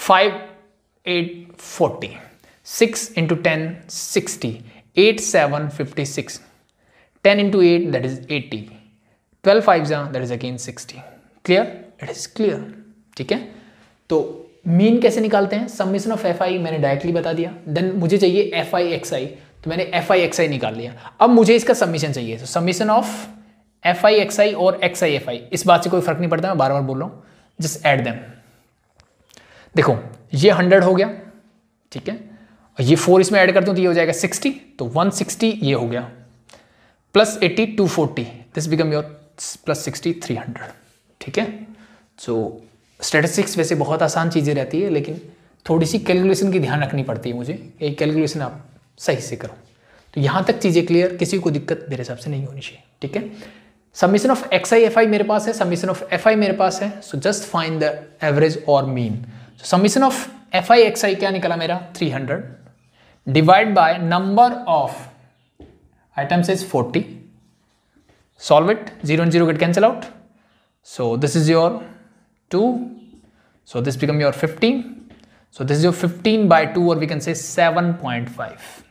5 8 40 6 into 10 60 8 7 56 10 into 8 that is 80 12 5 that is again 60 clear it is clear ठीक है तो mean कैसे निकालते हैं summation of F I मैंने directly बता दिया then मुझे चाहिए एफ आई एक्स आई तो मैंने एफ आई एक्स आई निकाल लिया अब मुझे इसका सबमिशन चाहिए तो summation of F I x i और एक्स आई एफ आई इस बात से कोई फर्क नहीं पड़ता मैं बार बार बोल रहा हूँ जस्ट एड दैम देखो ये हंड्रेड हो गया ठीक है और ये फोर इसमें ऐड करता हूँ तो ये हो जाएगा सिक्सटी तो वन सिक्सटी ये हो गया plus eighty two forty this become your plus sixty three hundred ठीक है सो स्टेटिस्टिक्स वैसे बहुत आसान चीज़ें रहती है लेकिन थोड़ी सी कैलकुलेशन की ध्यान रखनी पड़ती है मुझे ये कैलकुलेशन आप सही से करो तो यहाँ तक चीज़ें क्लियर किसी को दिक्कत मेरे हिसाब से नहीं होनी चाहिए ठीक है summation of x I F i मेरे पास है सबमिशन ऑफ एफ आई मेरे पास है so just find the average और mean summation of F I x आई क्या निकला मेरा 300 divide by number of items is 40 solve it zero and zero get cancel out so this is your two so this become your 15 so this is your 15 by 2 or we seven point 7.5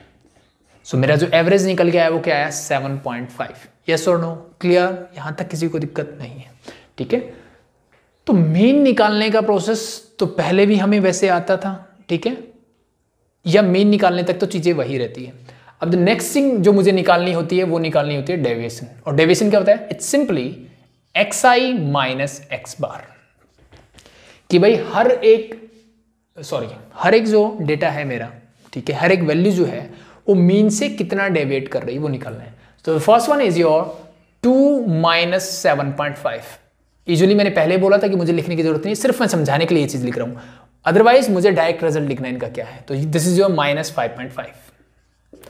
so so, मेरा जो average निकल गया है वो क्या आया seven point five yes और no clear यहां तक किसी को दिक्कत नहीं है ठीक है तो मीन निकालने का प्रोसेस तो पहले भी हमें वैसे आता था ठीक है या मीन निकालने तक तो चीज़ें वही रहती है अब द नेक्स्ट थिंग जो मुझे निकालनी होती है वो निकालनी होती है डेविएशन और डेविएशन क्या होता है it's simply x I minus x bar कि भाई हर एक सॉरी हर एक जो डेटा है मेरा ठीक है हर एक वैल्यू जो है वो मीन से कितना डेविएट कर रही है वो निकालना है तो first one is your two minus seven point five usually मैंने पहले बोला था कि मुझे लिखने की जरूरत नहीं सिर्फ मैं समझाने के लिए ये चीज़ लिख रहा हूं अदरवाइज मुझे डायरेक्ट रिजल्ट लिखना इनका क्या है तो this is your minus five point five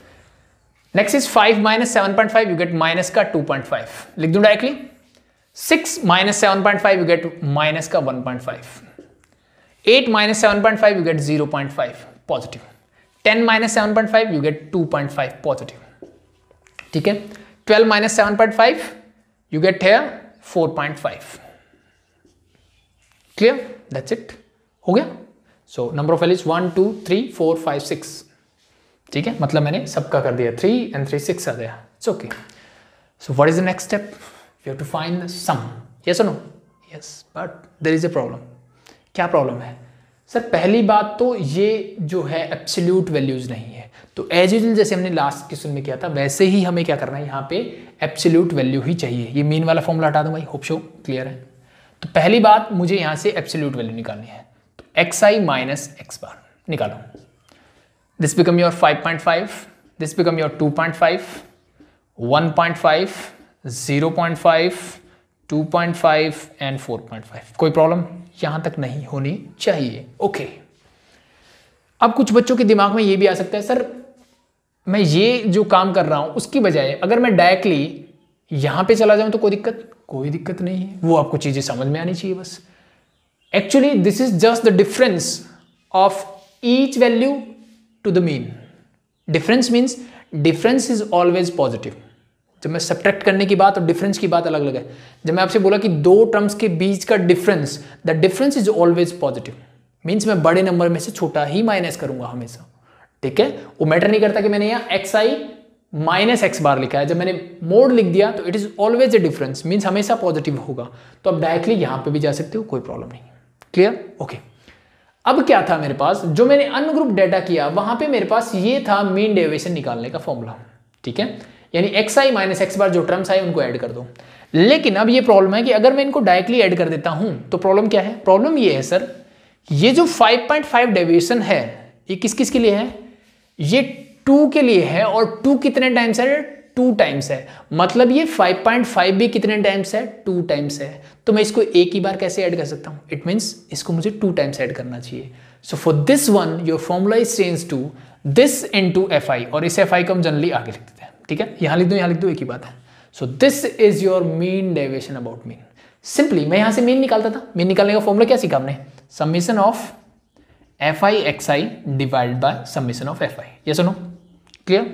next is five minus seven point five you get minus का टू पॉइंट फाइव लिख दू directly six minus seven point five you get minus का one point five eight minus seven point five you get zero point five positive ten minus seven point five you get two point five positive ठीक है twelve minus seven point five you get है four point five clear that's it हो गया so number of एलिज one two three four five six ठीक है मतलब मैंने सबका कर दिया थ्री एंड थ्री सिक्स आ गया it's okay so what is the next step you have to find sum yes no yes but there is a problem क्या प्रॉब्लम है सर पहली बात तो ये जो है एप्सल्यूट वैल्यूज़ नहीं है तो एज यूजल जैसे हमने लास्ट क्वेश्चन में किया था वैसे ही हमें क्या करना है यहाँ पे एप्सल्यूट वैल्यू ही चाहिए ये मेन वाला फॉर्मला हटा दो भाई होप शो क्लियर है तो पहली बात मुझे यहाँ से एप्सल्यूट वैल्यू निकालनी है तो एक्स आई माइनस एक्स बार निकालो this become your five point five this become your two point five one point five zero point five two point five and four point five कोई problem यहां तक नहीं होनी चाहिए ओके अब कुछ बच्चों के दिमाग में ये भी आ सकता है सर मैं ये जो काम कर रहा हूं उसकी बजाय अगर मैं डायरेक्टली यहां पे चला जाऊं तो कोई दिक्कत कोई दिक्कत नहीं है वो आपको चीज़ें समझ में आनी चाहिए बस actually this is just the difference of each value to the mean difference means difference is always positive जब मैं सब्ट्रैक्ट करने की बात और डिफरेंस की बात अलग अलग है जब मैं आपसे बोला कि दो टर्म्स के बीच का difference the difference is always positive means मैं बड़े नंबर में से छोटा ही माइनस करूंगा हमेशा ठीक है वो मैटर नहीं करता कि मैंने यहाँ एक्स आई माइनस एक्स बार लिखा है जब मैंने मोड लिख दिया तो it is always a difference means हमेशा पॉजिटिव होगा तो आप डायरेक्टली यहाँ पे भी जा सकते हो कोई प्रॉब्लम नहीं क्लियर ओके okay. अब क्या था मेरे पास जो मैंने अनग्रुप डेटा किया वहां पे मेरे पास ये था मीन डेविएशन निकालने का फॉर्मूला ठीक है यानी एक्स आई माइनस एक्स बार जो टर्म्स आए उनको ऐड कर दो लेकिन अब ये प्रॉब्लम है कि अगर मैं इनको डायरेक्टली ऐड कर देता हूं तो प्रॉब्लम क्या है प्रॉब्लम ये है सर ये जो 5.5 डेविएशन है ये किस किस के लिए है ये टू के लिए है और टू कितने टाइम्स है टू टाइम्स है मतलब ये 5.5 भी कितने टाइम्स है टू टाइम्स है तो मैं इसको एक ही बार कैसे ऐड कर सकता हूँ इट मीन्स इसको मुझे टू टाइम्स ऐड करना चाहिए so for this one your formula is change to this into f और इस एफ को हम जनरली आगे लिखते ठीक है यहां लिख दो यहां लिख दो एक ही बात है so this is your mean deviation about mean simply मैं यहां से मीन निकालता था मीन निकालने का फॉर्मूला क्या सीखा हमने summation of F I x i divide by summation of F I ये सुनो क्लियर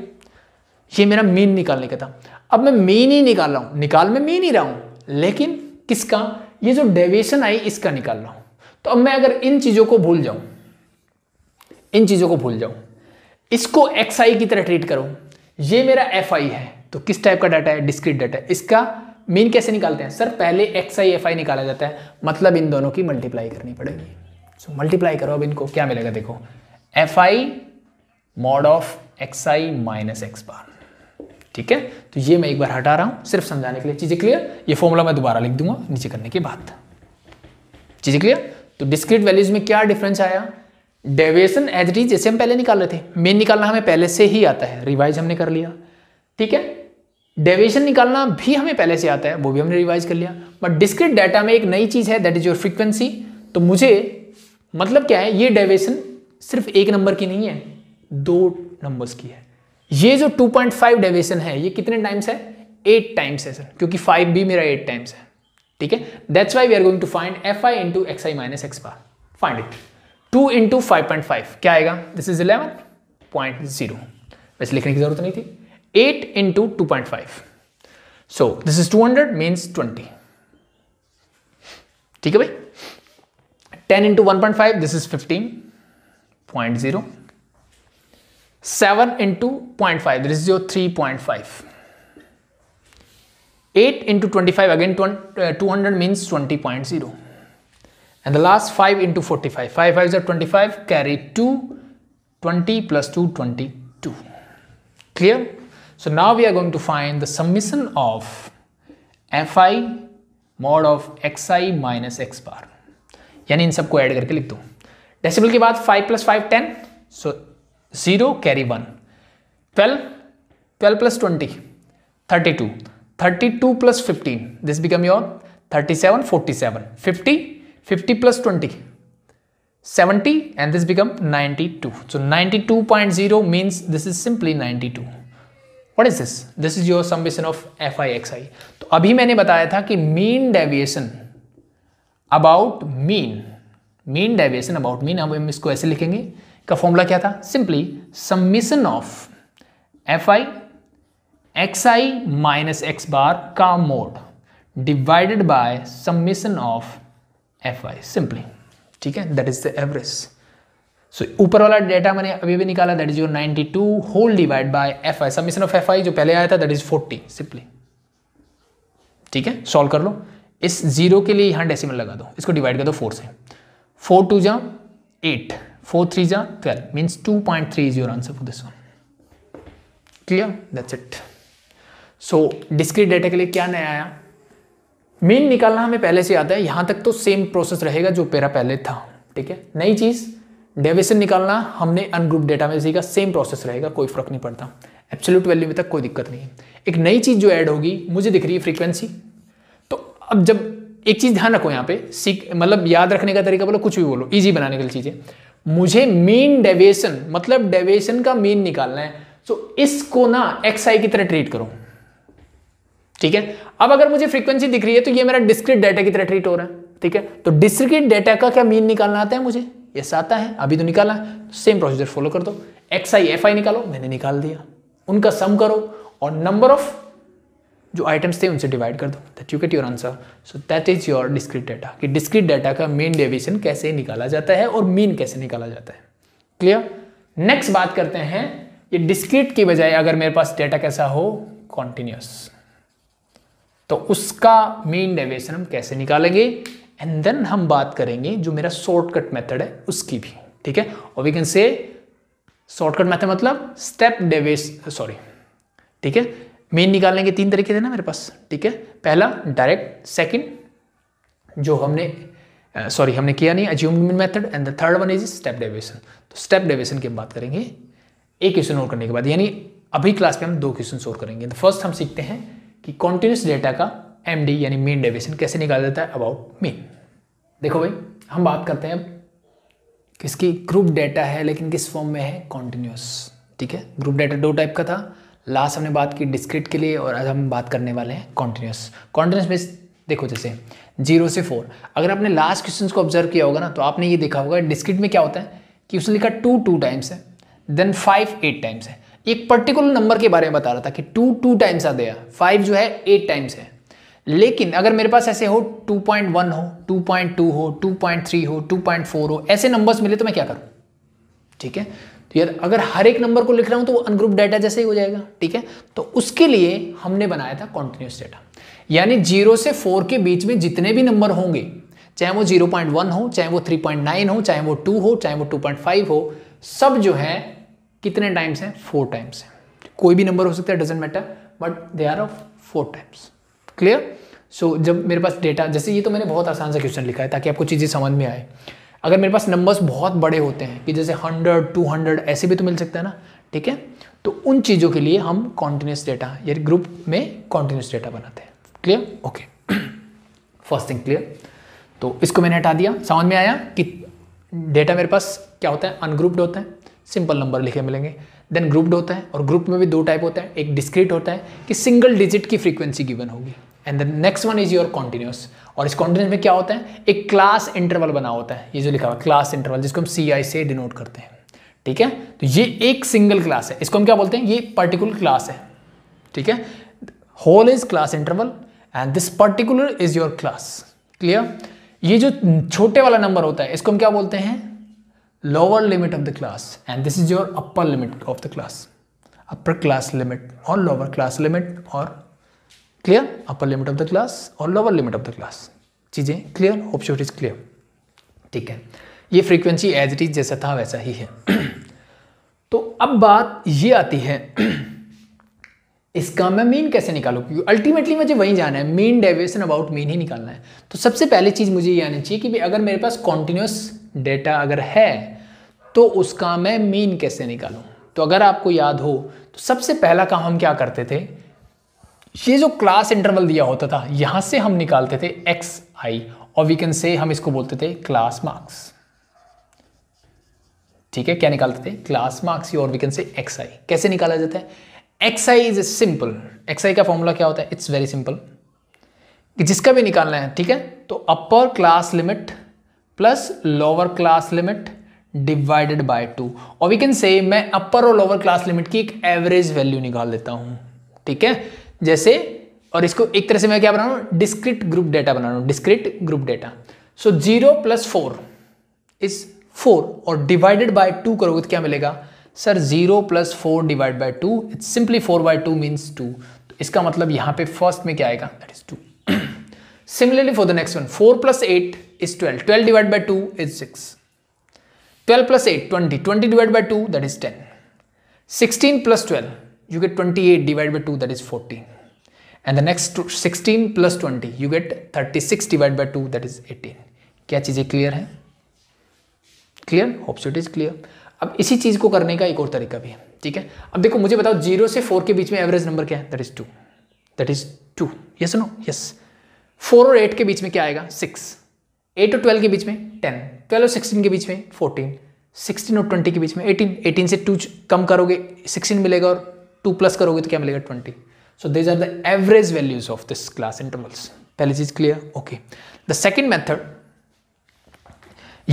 ये मेरा मीन निकालने का था अब मैं मीन ही निकाल रहा हूं निकाल में मीन ही रहा हूं लेकिन किसका ये जो डेविएशन आई इसका निकाल रहा हूं तो अब मैं अगर इन चीज़ों को भूल जाऊं इन चीज़ों को भूल जाऊं इसको एक्स आई की तरह ट्रीट करूं ये मेरा एफ आई है तो किस टाइप का डाटा है डिस्क्रिट डाटा इसका मीन कैसे निकालते हैं सर पहले एक्स आई एफ आई निकाला जाता है मतलब इन दोनों की मल्टीप्लाई करनी पड़ेगी सो so, मल्टीप्लाई करो अब इनको क्या मिलेगा देखो f i mod of x I minus x bar ठीक है तो ये मैं एक बार हटा रहा हूं सिर्फ समझाने के लिए चीज़ें क्लियर ये फॉर्मूला मैं दोबारा लिख दूंगा नीचे करने के बाद चीज़ें क्लियर तो डिस्क्रीट वैल्यूज में क्या डिफरेंस आया डेविएशन एज इट इज जैसे हम पहले निकाल रहे थे मेन निकालना हमें पहले से ही आता है रिवाइज हमने कर लिया ठीक है डेविएशन निकालना भी हमें पहले से आता है वो भी हमने रिवाइज कर लिया बट डिस्क्रिट डाटा में एक नई चीज़ है दैट इज योर फ्रीक्वेंसी तो मुझे मतलब क्या है ये डेविएशन सिर्फ एक नंबर की नहीं है दो नंबर्स की है ये जो 2.5 डेविएशन है ये कितने टाइम्स है एट टाइम्स है सर क्योंकि फाइव भी मेरा एट टाइम्स है ठीक है that's why we are going to find F I into X I minus x bar find it two into five point five क्या आएगा this is eleven point zero वैसे लिखने की जरूरत नहीं थी eight into two point five so this is two hundred means twenty ठीक है भाई ten into one point five this is fifteen point zero seven into point five this is your three point five eight into twenty five again two hundred means twenty point zero and the last 5 into 45 5 5 is 25 carry 2 20 plus two twenty-two. clear so now we are going to find the summation of fi mod of xi minus x bar yani in sabko add karke likh do decimal ke baad 5 plus 5 10 so 0 carry 1 12 12 plus 20 32 32 plus 15 this become your 37 47 50 50 plus 20 70 and this become 92 so 92.0 means this is simply 92 what is this this is your summation of F I x I तो अभी मैंने बताया था कि mean deviation about mean mean deviation about mean अब हम इसको ऐसे लिखेंगे का फॉर्मूला क्या था simply summation of F I x I minus x bar का mod divided by summation of F Y simply ठीक है that is the average so ऊपर वाला डेटा मैंने अभी भी निकाला that is your 92 whole divide by F I summation of F I जो पहले आया था दैट इज 40 सिंपली ठीक है सॉल्व कर लो इस जीरो के लिए यहाँ डेसिमल लगा दो इसको डिवाइड कर दो फोर से फोर टू जा एट फोर थ्री जा twelve means two point three is your answer for this one clear that's it so discrete data के लिए क्या नया आया मेन निकालना हमें पहले से आता है यहाँ तक तो सेम प्रोसेस रहेगा जो पेरा पहले था ठीक है नई चीज़ डेविशन निकालना हमने अनग्रुप डेटा में सीखा सेम प्रोसेस रहेगा कोई फर्क नहीं पड़ता एब्सोल्यूट वैल्यू में तक कोई दिक्कत नहीं है एक नई चीज़ जो ऐड होगी मुझे दिख रही है फ्रीक्वेंसी तो अब जब एक चीज़ ध्यान रखो यहाँ पे सीख मतलब याद रखने का तरीका बोलो कुछ भी बोलो इजी बनाने के लिए चीज़ें मुझे मेन डेविएशन मतलब डेविएशन का मेन निकालना है सो इसको ना एक्स आई की तरह ट्रीट करो ठीक है अब अगर मुझे फ्रीक्वेंसी दिख रही है तो ये मेरा डिस्क्रिट डाटा की तरह ट्रीट हो रहा है ठीक है तो डिस्क्रिट डाटा का क्या मीन निकालना आता है मुझे यस आता है अभी तो निकाला सेम प्रोसीजर फॉलो कर दो एक्स आई एफ आई निकालो मैंने निकाल दिया उनका सम करो और नंबर ऑफ जो आइटम्स थे उनसे डिवाइड कर दो that you get your answer so that is your discrete data कि डिस्क्रिट डाटा का मेन डेविएशन कैसे निकाला जाता है और मीन कैसे निकाला जाता है क्लियर नेक्स्ट बात करते हैं ये डिस्क्रिट की बजाय अगर मेरे पास डाटा कैसा हो कॉन्टिन्यूस तो उसका मेन डेविएशन हम कैसे निकालेंगे एंड देन हम बात करेंगे जो मेरा शॉर्टकट मेथड है उसकी भी ठीक है और we can say shortcut method मतलब स्टेप डेवेस सॉरी ठीक है मेन निकालने के तीन तरीके थे ना मेरे पास ठीक है पहला डायरेक्ट सेकंड जो हमने सॉरी uh, हमने किया नहीं assume mean method and the third one is step deviation तो स्टेप डेविएशन की बात करेंगे एक क्वेश्चन और करने के बाद यानी अभी क्लास में हम दो क्वेश्चन और करेंगे फर्स्ट हम सीखते हैं कि कॉन्टिन्यूस डेटा का एम यानी मेन डेविशन कैसे निकाला जाता है अबाउट मेन देखो भाई हम बात करते हैं अब किसकी ग्रुप डेटा है लेकिन किस फॉर्म में है कॉन्टिन्यूस ठीक है ग्रुप डेटा दो टाइप का था लास्ट हमने बात की डिस्क्रिट के लिए और आज हम बात करने वाले हैं कॉन्टिन्यूस कॉन्टीन्यूस बेस देखो जैसे जीरो से फोर अगर आपने लास्ट क्वेश्चन को ऑब्जर्व किया होगा ना तो आपने ये देखा होगा डिस्क्रिट में क्या होता है कि उसने लिखा टू टू टाइम्स है देन फाइव एट टाइम्स है एक पर्टिकुलर नंबर के बारे में बता रहा था कि टू टू टाइम्स आ गया फाइव जो है एट टाइम्स है लेकिन अगर मेरे पास ऐसे हो 2.1 हो 2.2 हो 2.3 हो 2.4 हो ऐसे नंबर्स मिले तो मैं क्या करूं ठीक है तो यार अगर हर एक नंबर को लिख रहा हूं तो वो अनग्रुप डाटा जैसे ही हो जाएगा ठीक है तो उसके लिए हमने बनाया था कॉन्टिन्यूस डाटा यानी जीरो से फोर के बीच में जितने भी नंबर होंगे चाहे वो जीरो हो चाहे वो थ्री हो चाहे वो टू हो चाहे वो टू हो सब जो है कितने टाइम्स हैं फोर टाइम्स हैं कोई भी नंबर हो सकता है doesn't matter but they are of four times clear so जब मेरे पास डेटा जैसे ये तो मैंने बहुत आसान सा क्वेश्चन लिखा है ताकि आपको चीज़ें समझ में आए अगर मेरे पास नंबर्स बहुत बड़े होते हैं कि जैसे हंड्रेड टू हंड्रेड ऐसे भी तो मिल सकता है ना ठीक है तो उन चीज़ों के लिए हम कॉन्टीन्यूस डेटा यानी ग्रुप में कॉन्टीन्यूस डेटा बनाते हैं clear okay first thing clear तो इसको मैंने हटा दिया समझ में आया कि डेटा मेरे पास क्या होता है अनग्रुप्ड होता है सिंपल नंबर लिखे मिलेंगे देन ग्रुप्ड होता है और ग्रुप में भी दो टाइप होता है एक डिस्क्रीट होता है कि सिंगल डिजिट की फ्रीक्वेंसी गिवन होगी and the next one is your continuous और इस कॉन्टिन्यूस में क्या होता है एक क्लास इंटरवल बना होता है ये जो लिखा हुआ क्लास इंटरवल जिसको हम सी आई से डिनोट करते हैं ठीक है तो ये एक सिंगल क्लास है इसको हम क्या बोलते हैं ये पर्टिकुलर क्लास है ठीक है whole is class interval and this particular is your class clear ये जो छोटे वाला नंबर होता है इसको हम क्या बोलते हैं lower limit of the class and this is your upper limit of the class upper class limit or lower class limit or clear upper limit of the class or lower limit of the class चीज़ें clear hope sure is clear ठीक है ये frequency as it is जैसा था वैसा ही है तो अब बात ये आती है इसका मैं मीन कैसे निकालूँ क्योंकि अल्टीमेटली मुझे वहीं जाना है मीन डेविएशन अबाउट मीन ही निकालना है तो सबसे पहली चीज़ मुझे ये आनी चाहिए कि भी अगर मेरे पास कॉन्टिन्यूस डेटा अगर है तो उसका मैं मीन कैसे निकालूं तो अगर आपको याद हो तो सबसे पहला काम हम क्या करते थे ये जो क्लास इंटरवल दिया होता था यहां से हम निकालते थे एक्स आई और वी कैन से हम इसको बोलते थे क्लास मार्क्स ठीक है क्या निकालते थे क्लास मार्क्स और we can say X I कैसे निकाला जाता है X I is simple X I का फॉर्मूला क्या होता है इट्स वेरी सिंपल जिसका भी निकालना है ठीक है तो upper class limit plus lower class limit divided by two और वी कैन से मैं अपर और लोअर क्लास लिमिट की एक एवरेज वैल्यू निकाल देता हूं ठीक है जैसे और इसको एक तरह से मैं क्या बना रहा हूं डिस्क्रिट ग्रुप डेटा बना रहा हूं discrete group data so zero plus four is four और डिवाइडेड बाय टू करोगे तो क्या मिलेगा sir zero plus four divide by two it's simply four by two means two इसका मतलब यहां पे फर्स्ट में क्या आएगा that is two Similarly for the next one, 4 plus 8 is 12. 12 divided by 2 is 6. 12 plus 8, 20. 20 divided by 2, that is 10. 16 plus 12, you get 28 divided by 2, that is 14. And the next 16 plus 20, you get 36 divided by 2, that is 18. क्या चीज़ें clear है clear hopes it is clear अब इसी चीज़ को करने का एक और तरीका भी है ठीक है अब देखो मुझे बताओ जीरो से फोर के बीच में एवरेज नंबर क्या है that is two that is two yes no yes four और एट के बीच में क्या आएगा सिक्स एट और ट्वेल्व के बीच में टेन ट्वेल्व और सिक्सटीन के बीच में फोर्टीन सिक्सटीन और ट्वेंटी के बीच में एटीन एटीन से टू कम करोगे सिक्सटीन मिलेगा और टू प्लस करोगे तो क्या मिलेगा twenty so these are the average values of this class intervals पहली चीज clear okay the second method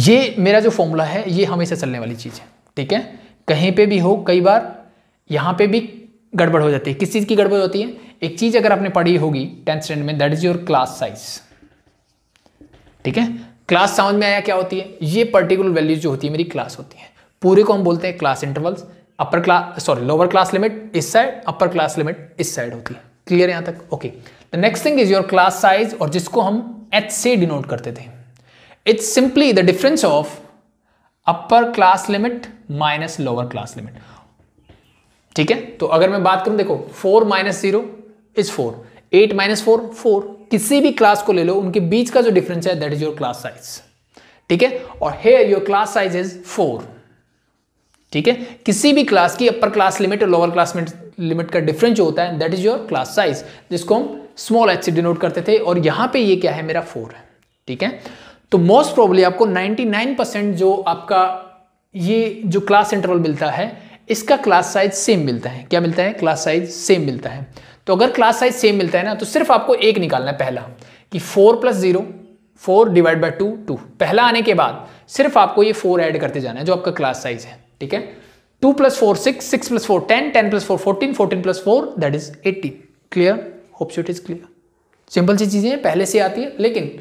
ये मेरा जो फॉर्मूला है ये हमेशा चलने वाली चीज़ है ठीक है कहीं पे भी हो कई बार यहां पे भी गड़बड़ हो जाती है किस चीज़ की गड़बड़ होती है एक चीज़ अगर आपने पढ़ी होगी टेंथ स्टैंडर्ड में that is your class size ठीक है क्लास साउंड में आया क्या होती है ये पर्टिकुलर वैल्यूज जो होती है मेरी क्लास होती है पूरे को हम बोलते हैं class intervals upper class sorry lower class limit इस साइड अपर क्लास लिमिट इस साइड होती है क्लियर यहां तक okay the next thing is your class size और जिसको हम एच से डिनोट करते थे it's simply the difference of upper class limit minus lower class limit ठीक है तो अगर मैं बात करूं देखो four minus zero is four eight minus four four किसी भी क्लास को ले लो उनके बीच का जो डिफरेंस है that is your class size ठीक है और here your class size is four ठीक है किसी भी क्लास की अपर क्लास लिमिट और लोअर क्लास लिमिट का डिफरेंस जो होता है that is your class size जिसको हम स्मॉल एच से डिनोट करते थे और यहां पे ये क्या है मेरा फोर है ठीक है तो मोस्ट प्रोबली आपको 99% जो आपका ये जो क्लास इंटरवल मिलता है इसका क्लास साइज सेम मिलता है क्या मिलता है क्लास साइज सेम मिलता है तो अगर क्लास साइज सेम मिलता है ना तो सिर्फ आपको एक निकालना है पहला कि four plus zero four divide by two two पहला आने के बाद सिर्फ आपको ये फोर ऐड करते जाना है जो आपका क्लास साइज है ठीक है two plus four six six plus four ten ten plus four fourteen fourteen plus four that is eighteen clear hopes it is clear simple सी चीज़ें पहले से आती है लेकिन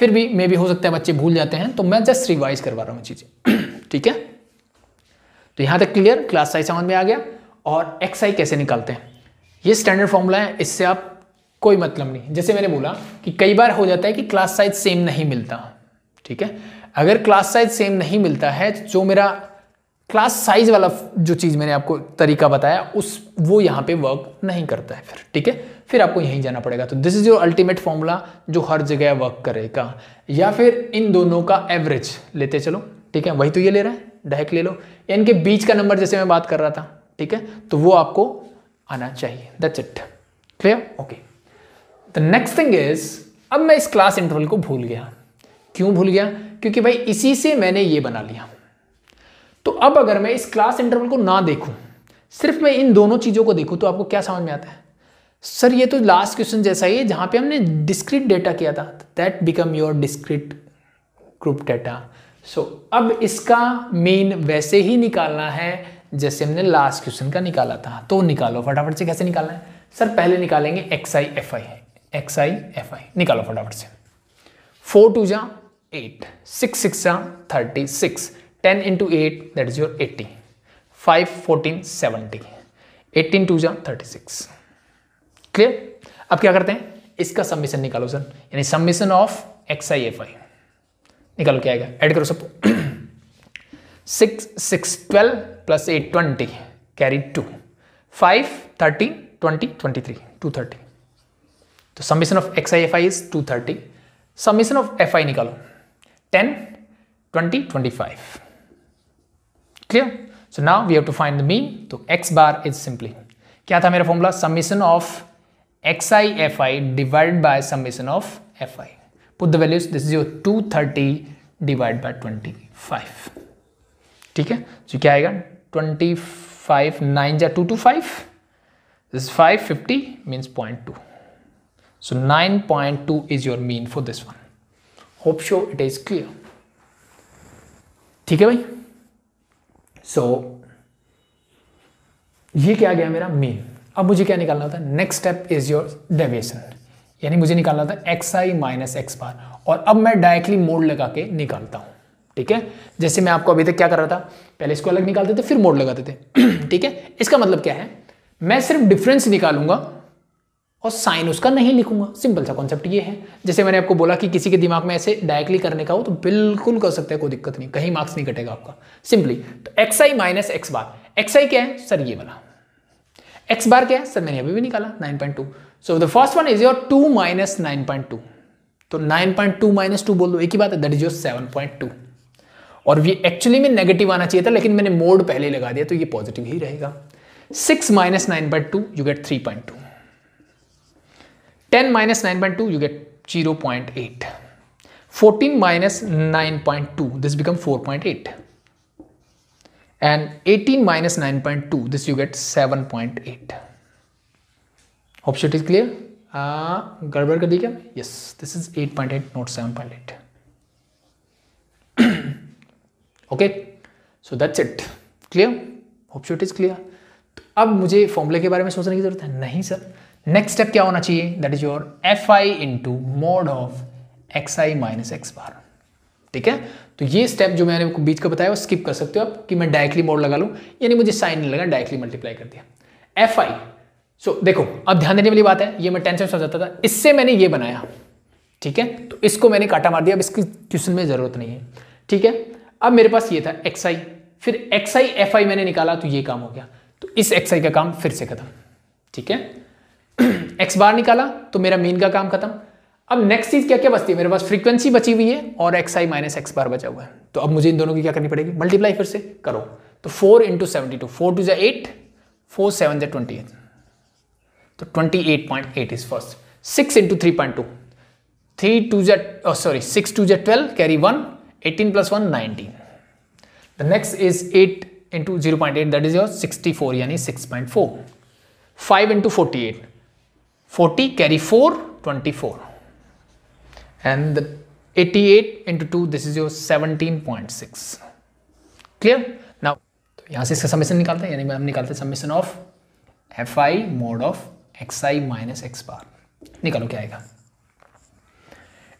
फिर भी मे भी हो सकता है बच्चे भूल जाते हैं तो मैं जस्ट रिवाइज करवा रहा हूँ चीज़ें ठीक है तो यहाँ तक क्लियर क्लास साइज समझ में आ गया और एक्स आई कैसे निकालते हैं ये स्टैंडर्ड फॉर्मूला है इससे आप कोई मतलब नहीं जैसे मैंने बोला कि कई बार हो जाता है कि क्लास साइज सेम नहीं मिलता ठीक है अगर क्लास साइज सेम नहीं मिलता है जो मेरा क्लास साइज वाला जो चीज़ मैंने आपको तरीका बताया उस वो यहाँ पे वर्क नहीं करता है फिर ठीक है फिर आपको यहीं जाना पड़ेगा तो this is your ultimate formula जो हर जगह वर्क करेगा या फिर इन दोनों का एवरेज लेते चलो ठीक है वही तो ये ले रहा है डायरेक्ट ले लो इनके बीच का नंबर जैसे मैं बात कर रहा था ठीक है तो वो आपको आना चाहिए that's it clear okay the next thing is अब मैं इस क्लास इंटरवल को भूल गया क्यों भूल गया क्योंकि भाई इसी से मैंने ये बना लिया तो अब अगर मैं इस क्लास इंटरवल को ना देखूं सिर्फ मैं इन दोनों चीज़ों को देखूं तो आपको क्या समझ में आता है सर ये तो लास्ट क्वेश्चन जैसा ही है जहां पे हमने डिस्क्रीट डेटा किया था that become your discrete group data so अब इसका मेन वैसे ही निकालना है जैसे हमने लास्ट क्वेश्चन का निकाला था तो निकालो फटाफट से कैसे निकालना है सर पहले निकालेंगे X I F I x I F I निकालो फटाफट से फोर टू जा एट सिक्स सिक्स जा thirty six ten into eight that is your eighty five fourteen seventy eighteen two जा थर्टी सिक्स क्लियर अब क्या करते हैं इसका सबमिशन निकालो सर यानी summation of x I F I निकालो क्या आएगा ऐड करो सबको six six twelve plus eight twenty carry two five thirty twenty twenty three two thirty तो summation of x I F I is two thirty summation of F I निकालो ten twenty twenty five clear so now we have to find the mean तो X bar is simply क्या था मेरा formula summation of x I F I divide by summation of F I put the values this is your two thirty divide by twenty five ठीक है तो क्या आएगा twenty five nine जा two two five five fifty means point two so nine point two is your mean for this one hope so it is clear ठीक है भाई सो so, ये क्या गया मेरा मीन अब मुझे क्या निकालना होता है next step is your deviation यानी मुझे निकालना होता है एक्स आई माइनस एक्स बार और अब मैं डायरेक्टली मोड लगा के निकालता हूं ठीक है जैसे मैं आपको अभी तक क्या कर रहा था पहले इसको अलग निकालते थे फिर मोड लगाते थे ठीक है इसका मतलब क्या है मैं सिर्फ डिफरेंस निकालूंगा और साइन उसका नहीं लिखूंगा सिंपल सा कॉन्सेप्ट ये है जैसे मैंने आपको बोला कि किसी के दिमाग में ऐसे डायरेक्टली करने का हो तो बिल्कुल कर सकते हैं कोई दिक्कत नहीं कहीं मार्क्स नहीं कटेगा आपका सिंपली तो एक्स आई माइनस एक्स बार एक्स आई क्या है सर ये वाला एक्स बार क्या है सर मैंने अभी भी निकाला nine point two so the first one is your two minus nine point two तो nine point two minus two बोल दो एक ही बात है that is your seven point two और ये एक्चुअली में नेगेटिव आना चाहिए था लेकिन मैंने मोड पहले लगा दिया तो ये पॉजिटिव ही रहेगा six minus nine by two you get three point two ten minus nine by two you get zero point eight fourteen minus nine point two this become four point eight and eighteen minus nine point two this you get seven point eight option is clear गड़बड़ कर दी क्या yes this is eight point eight is seven point eight okay so that's it clear hope shoot is clear तो अब मुझे फॉर्मूले के बारे में सोचने की ज़रूरत है नहीं सर नेक्स्ट स्टेप क्या होना चाहिए that is your F I to mod of x I minus x bar ठीक है तो ये स्टेप जो मैंने बीच का बताया वो स्किप कर सकते हो आप कि मैं डायरेक्टली मोड लगा लूँ यानी मुझे साइन नहीं लगा डायरेक्टली मल्टीप्लाई कर दिया एफ आई सो देखो अब ध्यान देने वाली बात है ये मैं टेंशन जाता था इससे मैंने ये बनाया ठीक है तो इसको मैंने काटा मार दिया अब इसकी ट्यूशन में ज़रूरत नहीं है ठीक है अब मेरे पास ये था एक्स आई फिर एक्स आई एफ आई मैंने निकाला तो ये काम हो गया तो इस एक्स आई का काम फिर से खत्म ठीक है एक्स बार निकाला तो मेरा मेन का काम खत्म अब नेक्स्ट चीज क्या क्या बचती है मेरे पास फ्रीक्वेंसी बची हुई है और एक्स आई माइनस एक्स बार बचा हुआ है तो अब मुझे इन दोनों की क्या करनी पड़ेगी मल्टीप्लाई फिर से करो तो four into seventy two four two जै एट फोर सेवन जै ट्वेंटी एट तो twenty eight point eight is first six into three point two three two जै सॉरी सिक्स टू जै twelve carry one 18 plus 1 19 the next is 8 into 0 0.8 that is your 64 yani 6.4 5 into 48 40 carry 4 24 and the 88 into 2 this is your 17.6 clear now तो यहाँ से इसका summation निकालते हैं यानी हम निकालते हैं summation of F I mod of x I minus x bar निकालो क्या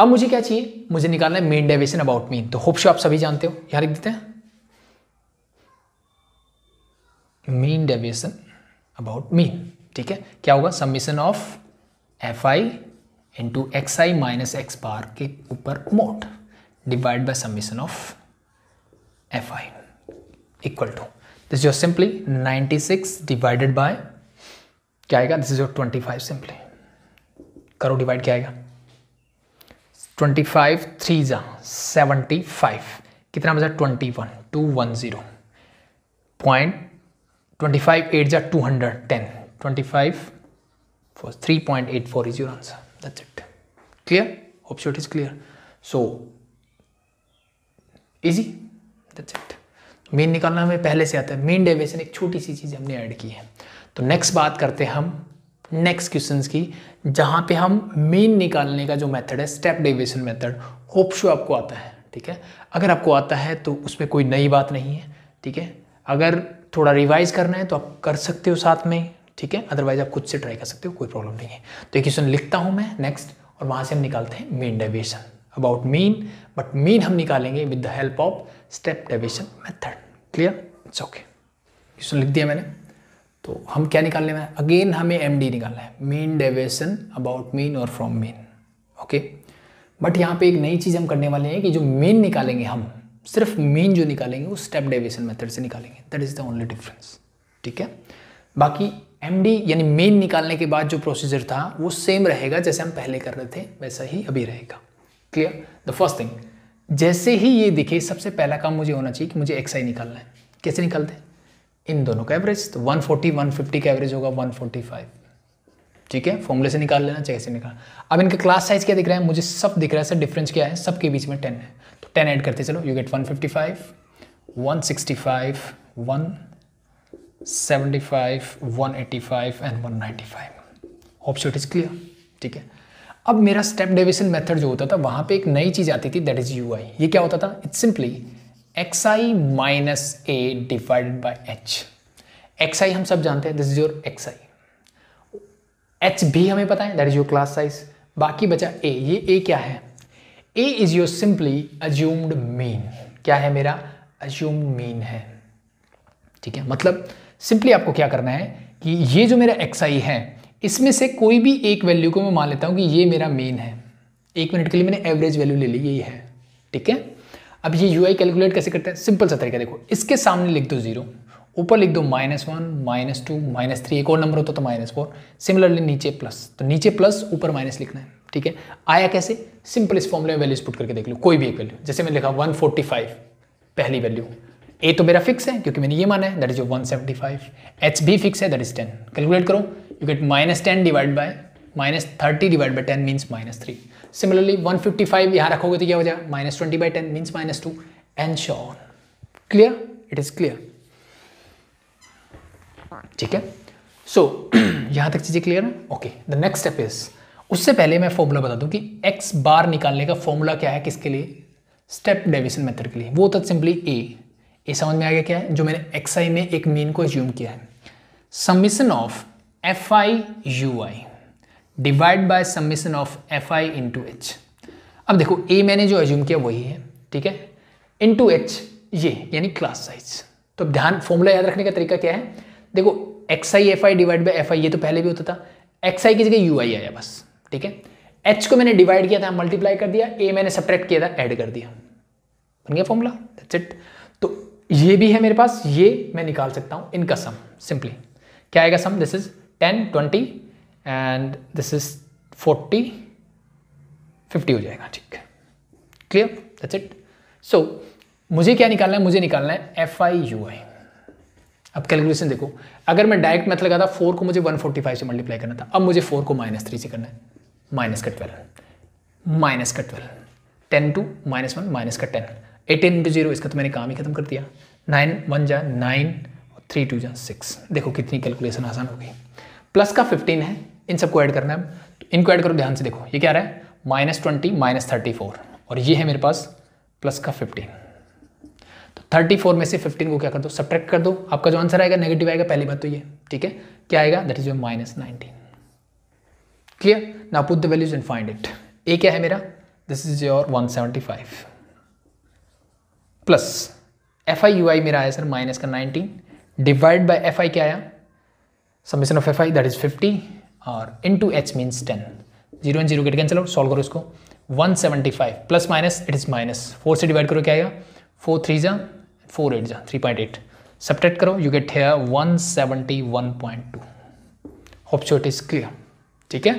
अब मुझे क्या चाहिए मुझे निकालना है मेन डेविएशन अबाउट मीन तो होप्स शो आप सभी जानते हो यहां लिख देते हैं मीन डेविएशन अबाउट मीन ठीक है क्या होगा summation of F I into X I minus x bar के ऊपर मोट divide by summation of F I equal to this your simply 96 divided by क्या आएगा दिस इज योर 25 सिंपली करो डिवाइड क्या आएगा ट्वेंटी फाइव थ्री ज़ा seventy five कितना बजा twenty one two one zero point twenty five eight ज़ा two hundred ten twenty five four three point eight four is your answer that's it clear option is clear so easy that's it mean निकालना हमें पहले से आता है mean deviation एक छोटी सी चीज़ हमने ऐड की है तो नेक्स्ट बात करते हैं हम नेक्स्ट क्वेश्चंस की जहाँ पे हम मेन निकालने का जो मेथड है step deviation method hope so आपको आता है ठीक है अगर आपको आता है तो उसमें कोई नई बात नहीं है ठीक है अगर थोड़ा रिवाइज करना है तो आप कर सकते हो साथ में ठीक है अदरवाइज आप खुद से ट्राई कर सकते हो कोई प्रॉब्लम नहीं है तो एक क्वेश्चन लिखता हूँ मैं नेक्स्ट और वहाँ से हम निकालते हैं mean deviation about mean but mean हम निकालेंगे with the help of step deviation method clear it's okay question लिख दिया मैंने तो हम क्या निकालने में अगेन हमें एम डी निकालना है मेन डेविएशन अबाउट मेन और फ्रॉम मेन ओके बट यहाँ पे एक नई चीज़ हम करने वाले हैं कि जो मेन निकालेंगे हम सिर्फ मेन जो निकालेंगे वो स्टेप डेविएशन मेथड से निकालेंगे that is the only difference ठीक है बाकी एम डी यानी मेन निकालने के बाद जो प्रोसीजर था वो सेम रहेगा जैसे हम पहले कर रहे थे वैसा ही अभी रहेगा क्लियर द फर्स्ट थिंग जैसे ही ये दिखे सबसे पहला काम मुझे होना चाहिए कि मुझे एक्स आई निकालना है कैसे निकालते हैं इन दोनों का एवरेज तो 140 150 का एवरेज होगा 145 ठीक है फॉर्मूले से निकाल लेना चाहिए से निकाल अब इनका क्लास साइज क्या दिख रहा है मुझे सब दिख रहा है सर डिफरेंस क्या है सबके बीच में टेन है तो टेन ऐड करते चलो you get one fifty five five one 175 five and five hope so it is clear ठीक है अब मेरा स्टेप डेविशन मेथड जो होता था वहां पे एक नई चीज़ आती थी दैट इज़ यू ये क्या होता था it's simply x I minus A divided by H X I हम सब जानते हैं this is your X I H भी हमें पता है that is your class size बाकी बचा ए ये ए क्या है A is your simply assumed mean क्या है मेरा अज्यूम्ड मीन है ठीक है मतलब सिंपली आपको क्या करना है कि ये जो मेरा एक्स आई है इसमें से कोई भी एक वैल्यू को मैं मान लेता हूं कि ये मेरा मेन है एक मिनट के लिए मैंने एवरेज वैल्यू ले ली यही है ठीक है अब ये यू कैलकुलेट कैसे करते हैं सिंपल सा तरीका देखो इसके सामने लिख दो जीरो ऊपर लिख दो minus one minus two minus three एक और नंबर होता तो माइनस फोर सिमिलरली नीचे प्लस तो नीचे प्लस ऊपर माइनस लिखना है ठीक है आया कैसे सिंपल इस फॉर्मूले में वैल्यूज पुट करके देख लो कोई भी एक वैल्यू जैसे मैंने लिखा 145 पहली वैल्यू ए तो मेरा फिक्स है क्योंकि मैंने ये माना है that is one seventy five H भी फिक्स है दैट इज टेन कैलकुलेट करो you get minus ten divide by minus thirty divide by ten means minus three similarly 155 fifty five यहाँ रखोगे तो क्या हो जाएगा minus twenty by ten means minus two and so clear it is clear ठीक है so so, यहाँ तक चीज़ें क्लियर है okay the next step is उससे पहले मैं फॉर्मूला बता दूं कि एक्स बार निकालने का फॉर्मूला क्या है किसके लिए स्टेप डेविशन मेथड के लिए वो तो सिंपली ए ए समझ में आ गया क्या है जो मैंने एक्स आई में एक मीन को एज्यूम किया है summation of F I U I divide by summation of F I into H अब देखो ए मैंने जो एज्यूम किया वही है ठीक है इंटू एच ये यानी क्लास साइज तो अब ध्यान फॉर्मूला याद रखने का तरीका क्या है देखो X I F I divide by F आई ये तो पहले भी होता था एक्स आई की जगह यू आई आया बस ठीक है एच को मैंने डिवाइड किया था मल्टीप्लाई कर दिया ए मैंने सब्ट्रैक्ट किया था ऐड कर दिया बन गया फॉर्मूला दैट्स इट तो ये भी है मेरे पास ये मैं निकाल सकता हूँ इनका सम सिंपली क्या आएगा sum this is ten twenty and this is forty fifty हो जाएगा ठीक है क्लियर दैट्स इट सो मुझे क्या निकालना है मुझे निकालना है एफ आई यू आई अब कैलकुलेशन देखो अगर मैं डायरेक्ट मैथ लगा था फोर को मुझे 145 से मल्टीप्लाई करना था अब मुझे फोर को माइनस थ्री से करना है माइनस का ट्वेल्व माइनस का twelve ten two minus one minus का टेन एटीन इंटू जीरो इसका तो मैंने काम ही खत्म कर दिया नाइन वन जा नाइन थ्री टू जा सिक्स देखो कितनी कैलकुलेशन आसान हो गई प्लस का फिफ्टीन है इन सबको ऐड करना है तो इनको ऐड करो ध्यान से देखो ये क्या रहा है minus twenty minus thirty four और ये है मेरे पास प्लस का फिफ्टीन तो थर्टी फोर में से फिफ्टीन को क्या कर दो सब्ट्रैक्ट कर दो आपका जो आंसर आएगा नेगेटिव आएगा पहली बात तो ये ठीक है क्या आएगा that is your minus nineteen clear ना put the values and find it A क्या है मेरा this is your one seventy five plus F I U I मेरा आया सर माइनस का nineteen divide by F I क्या आया summation of F I that is fifty और into H means ten zero and zero get cancel out solve करो इसको 175 plus minus it is minus four से divide करो क्या आएगा four three जा फोर एट जा थ्री पॉइंट एट सब्ट्रैक्ट करो यू गेट है one seventy one point two hope so it is clear ठीक है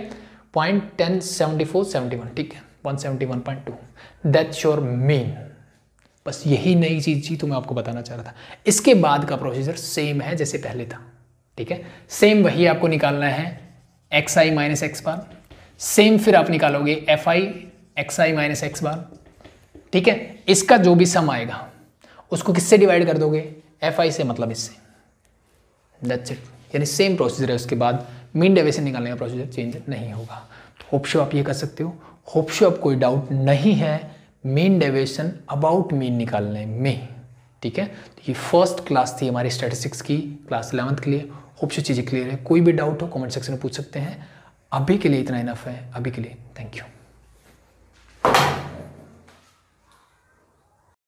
point ten seventy four seventy one ठीक है one seventy one point two that's your mean बस यही नई चीज़ थी तो मैं आपको बताना चाह रहा था इसके बाद का प्रोसीजर सेम है जैसे पहले था ठीक है सेम वही आपको निकालना है एक्स आई माइनस एक्स बार सेम फिर आप निकालोगे एफ आई एक्स आई माइनस एक्स बार ठीक है इसका जो भी सम आएगा उसको किससे डिवाइड कर दोगे एफ आई से मतलब इससे दैट्स इट यानी सेम प्रोसीजर है उसके बाद मीन डेविएशन निकालने का प्रोसीजर चेंज नहीं होगा तो होप शो आप ये कर सकते हो होप शो आप कोई डाउट नहीं है मीन डेविएशन अबाउट मीन निकालने में ठीक है तो ये फर्स्ट क्लास थी हमारी स्टैटिस्टिक्स की क्लास इलेवंथ के लिए होप से चीज़ें क्लियर है कोई भी डाउट हो कमेंट सेक्शन में पूछ सकते हैं अभी के लिए इतना इनफ है अभी के लिए थैंक यू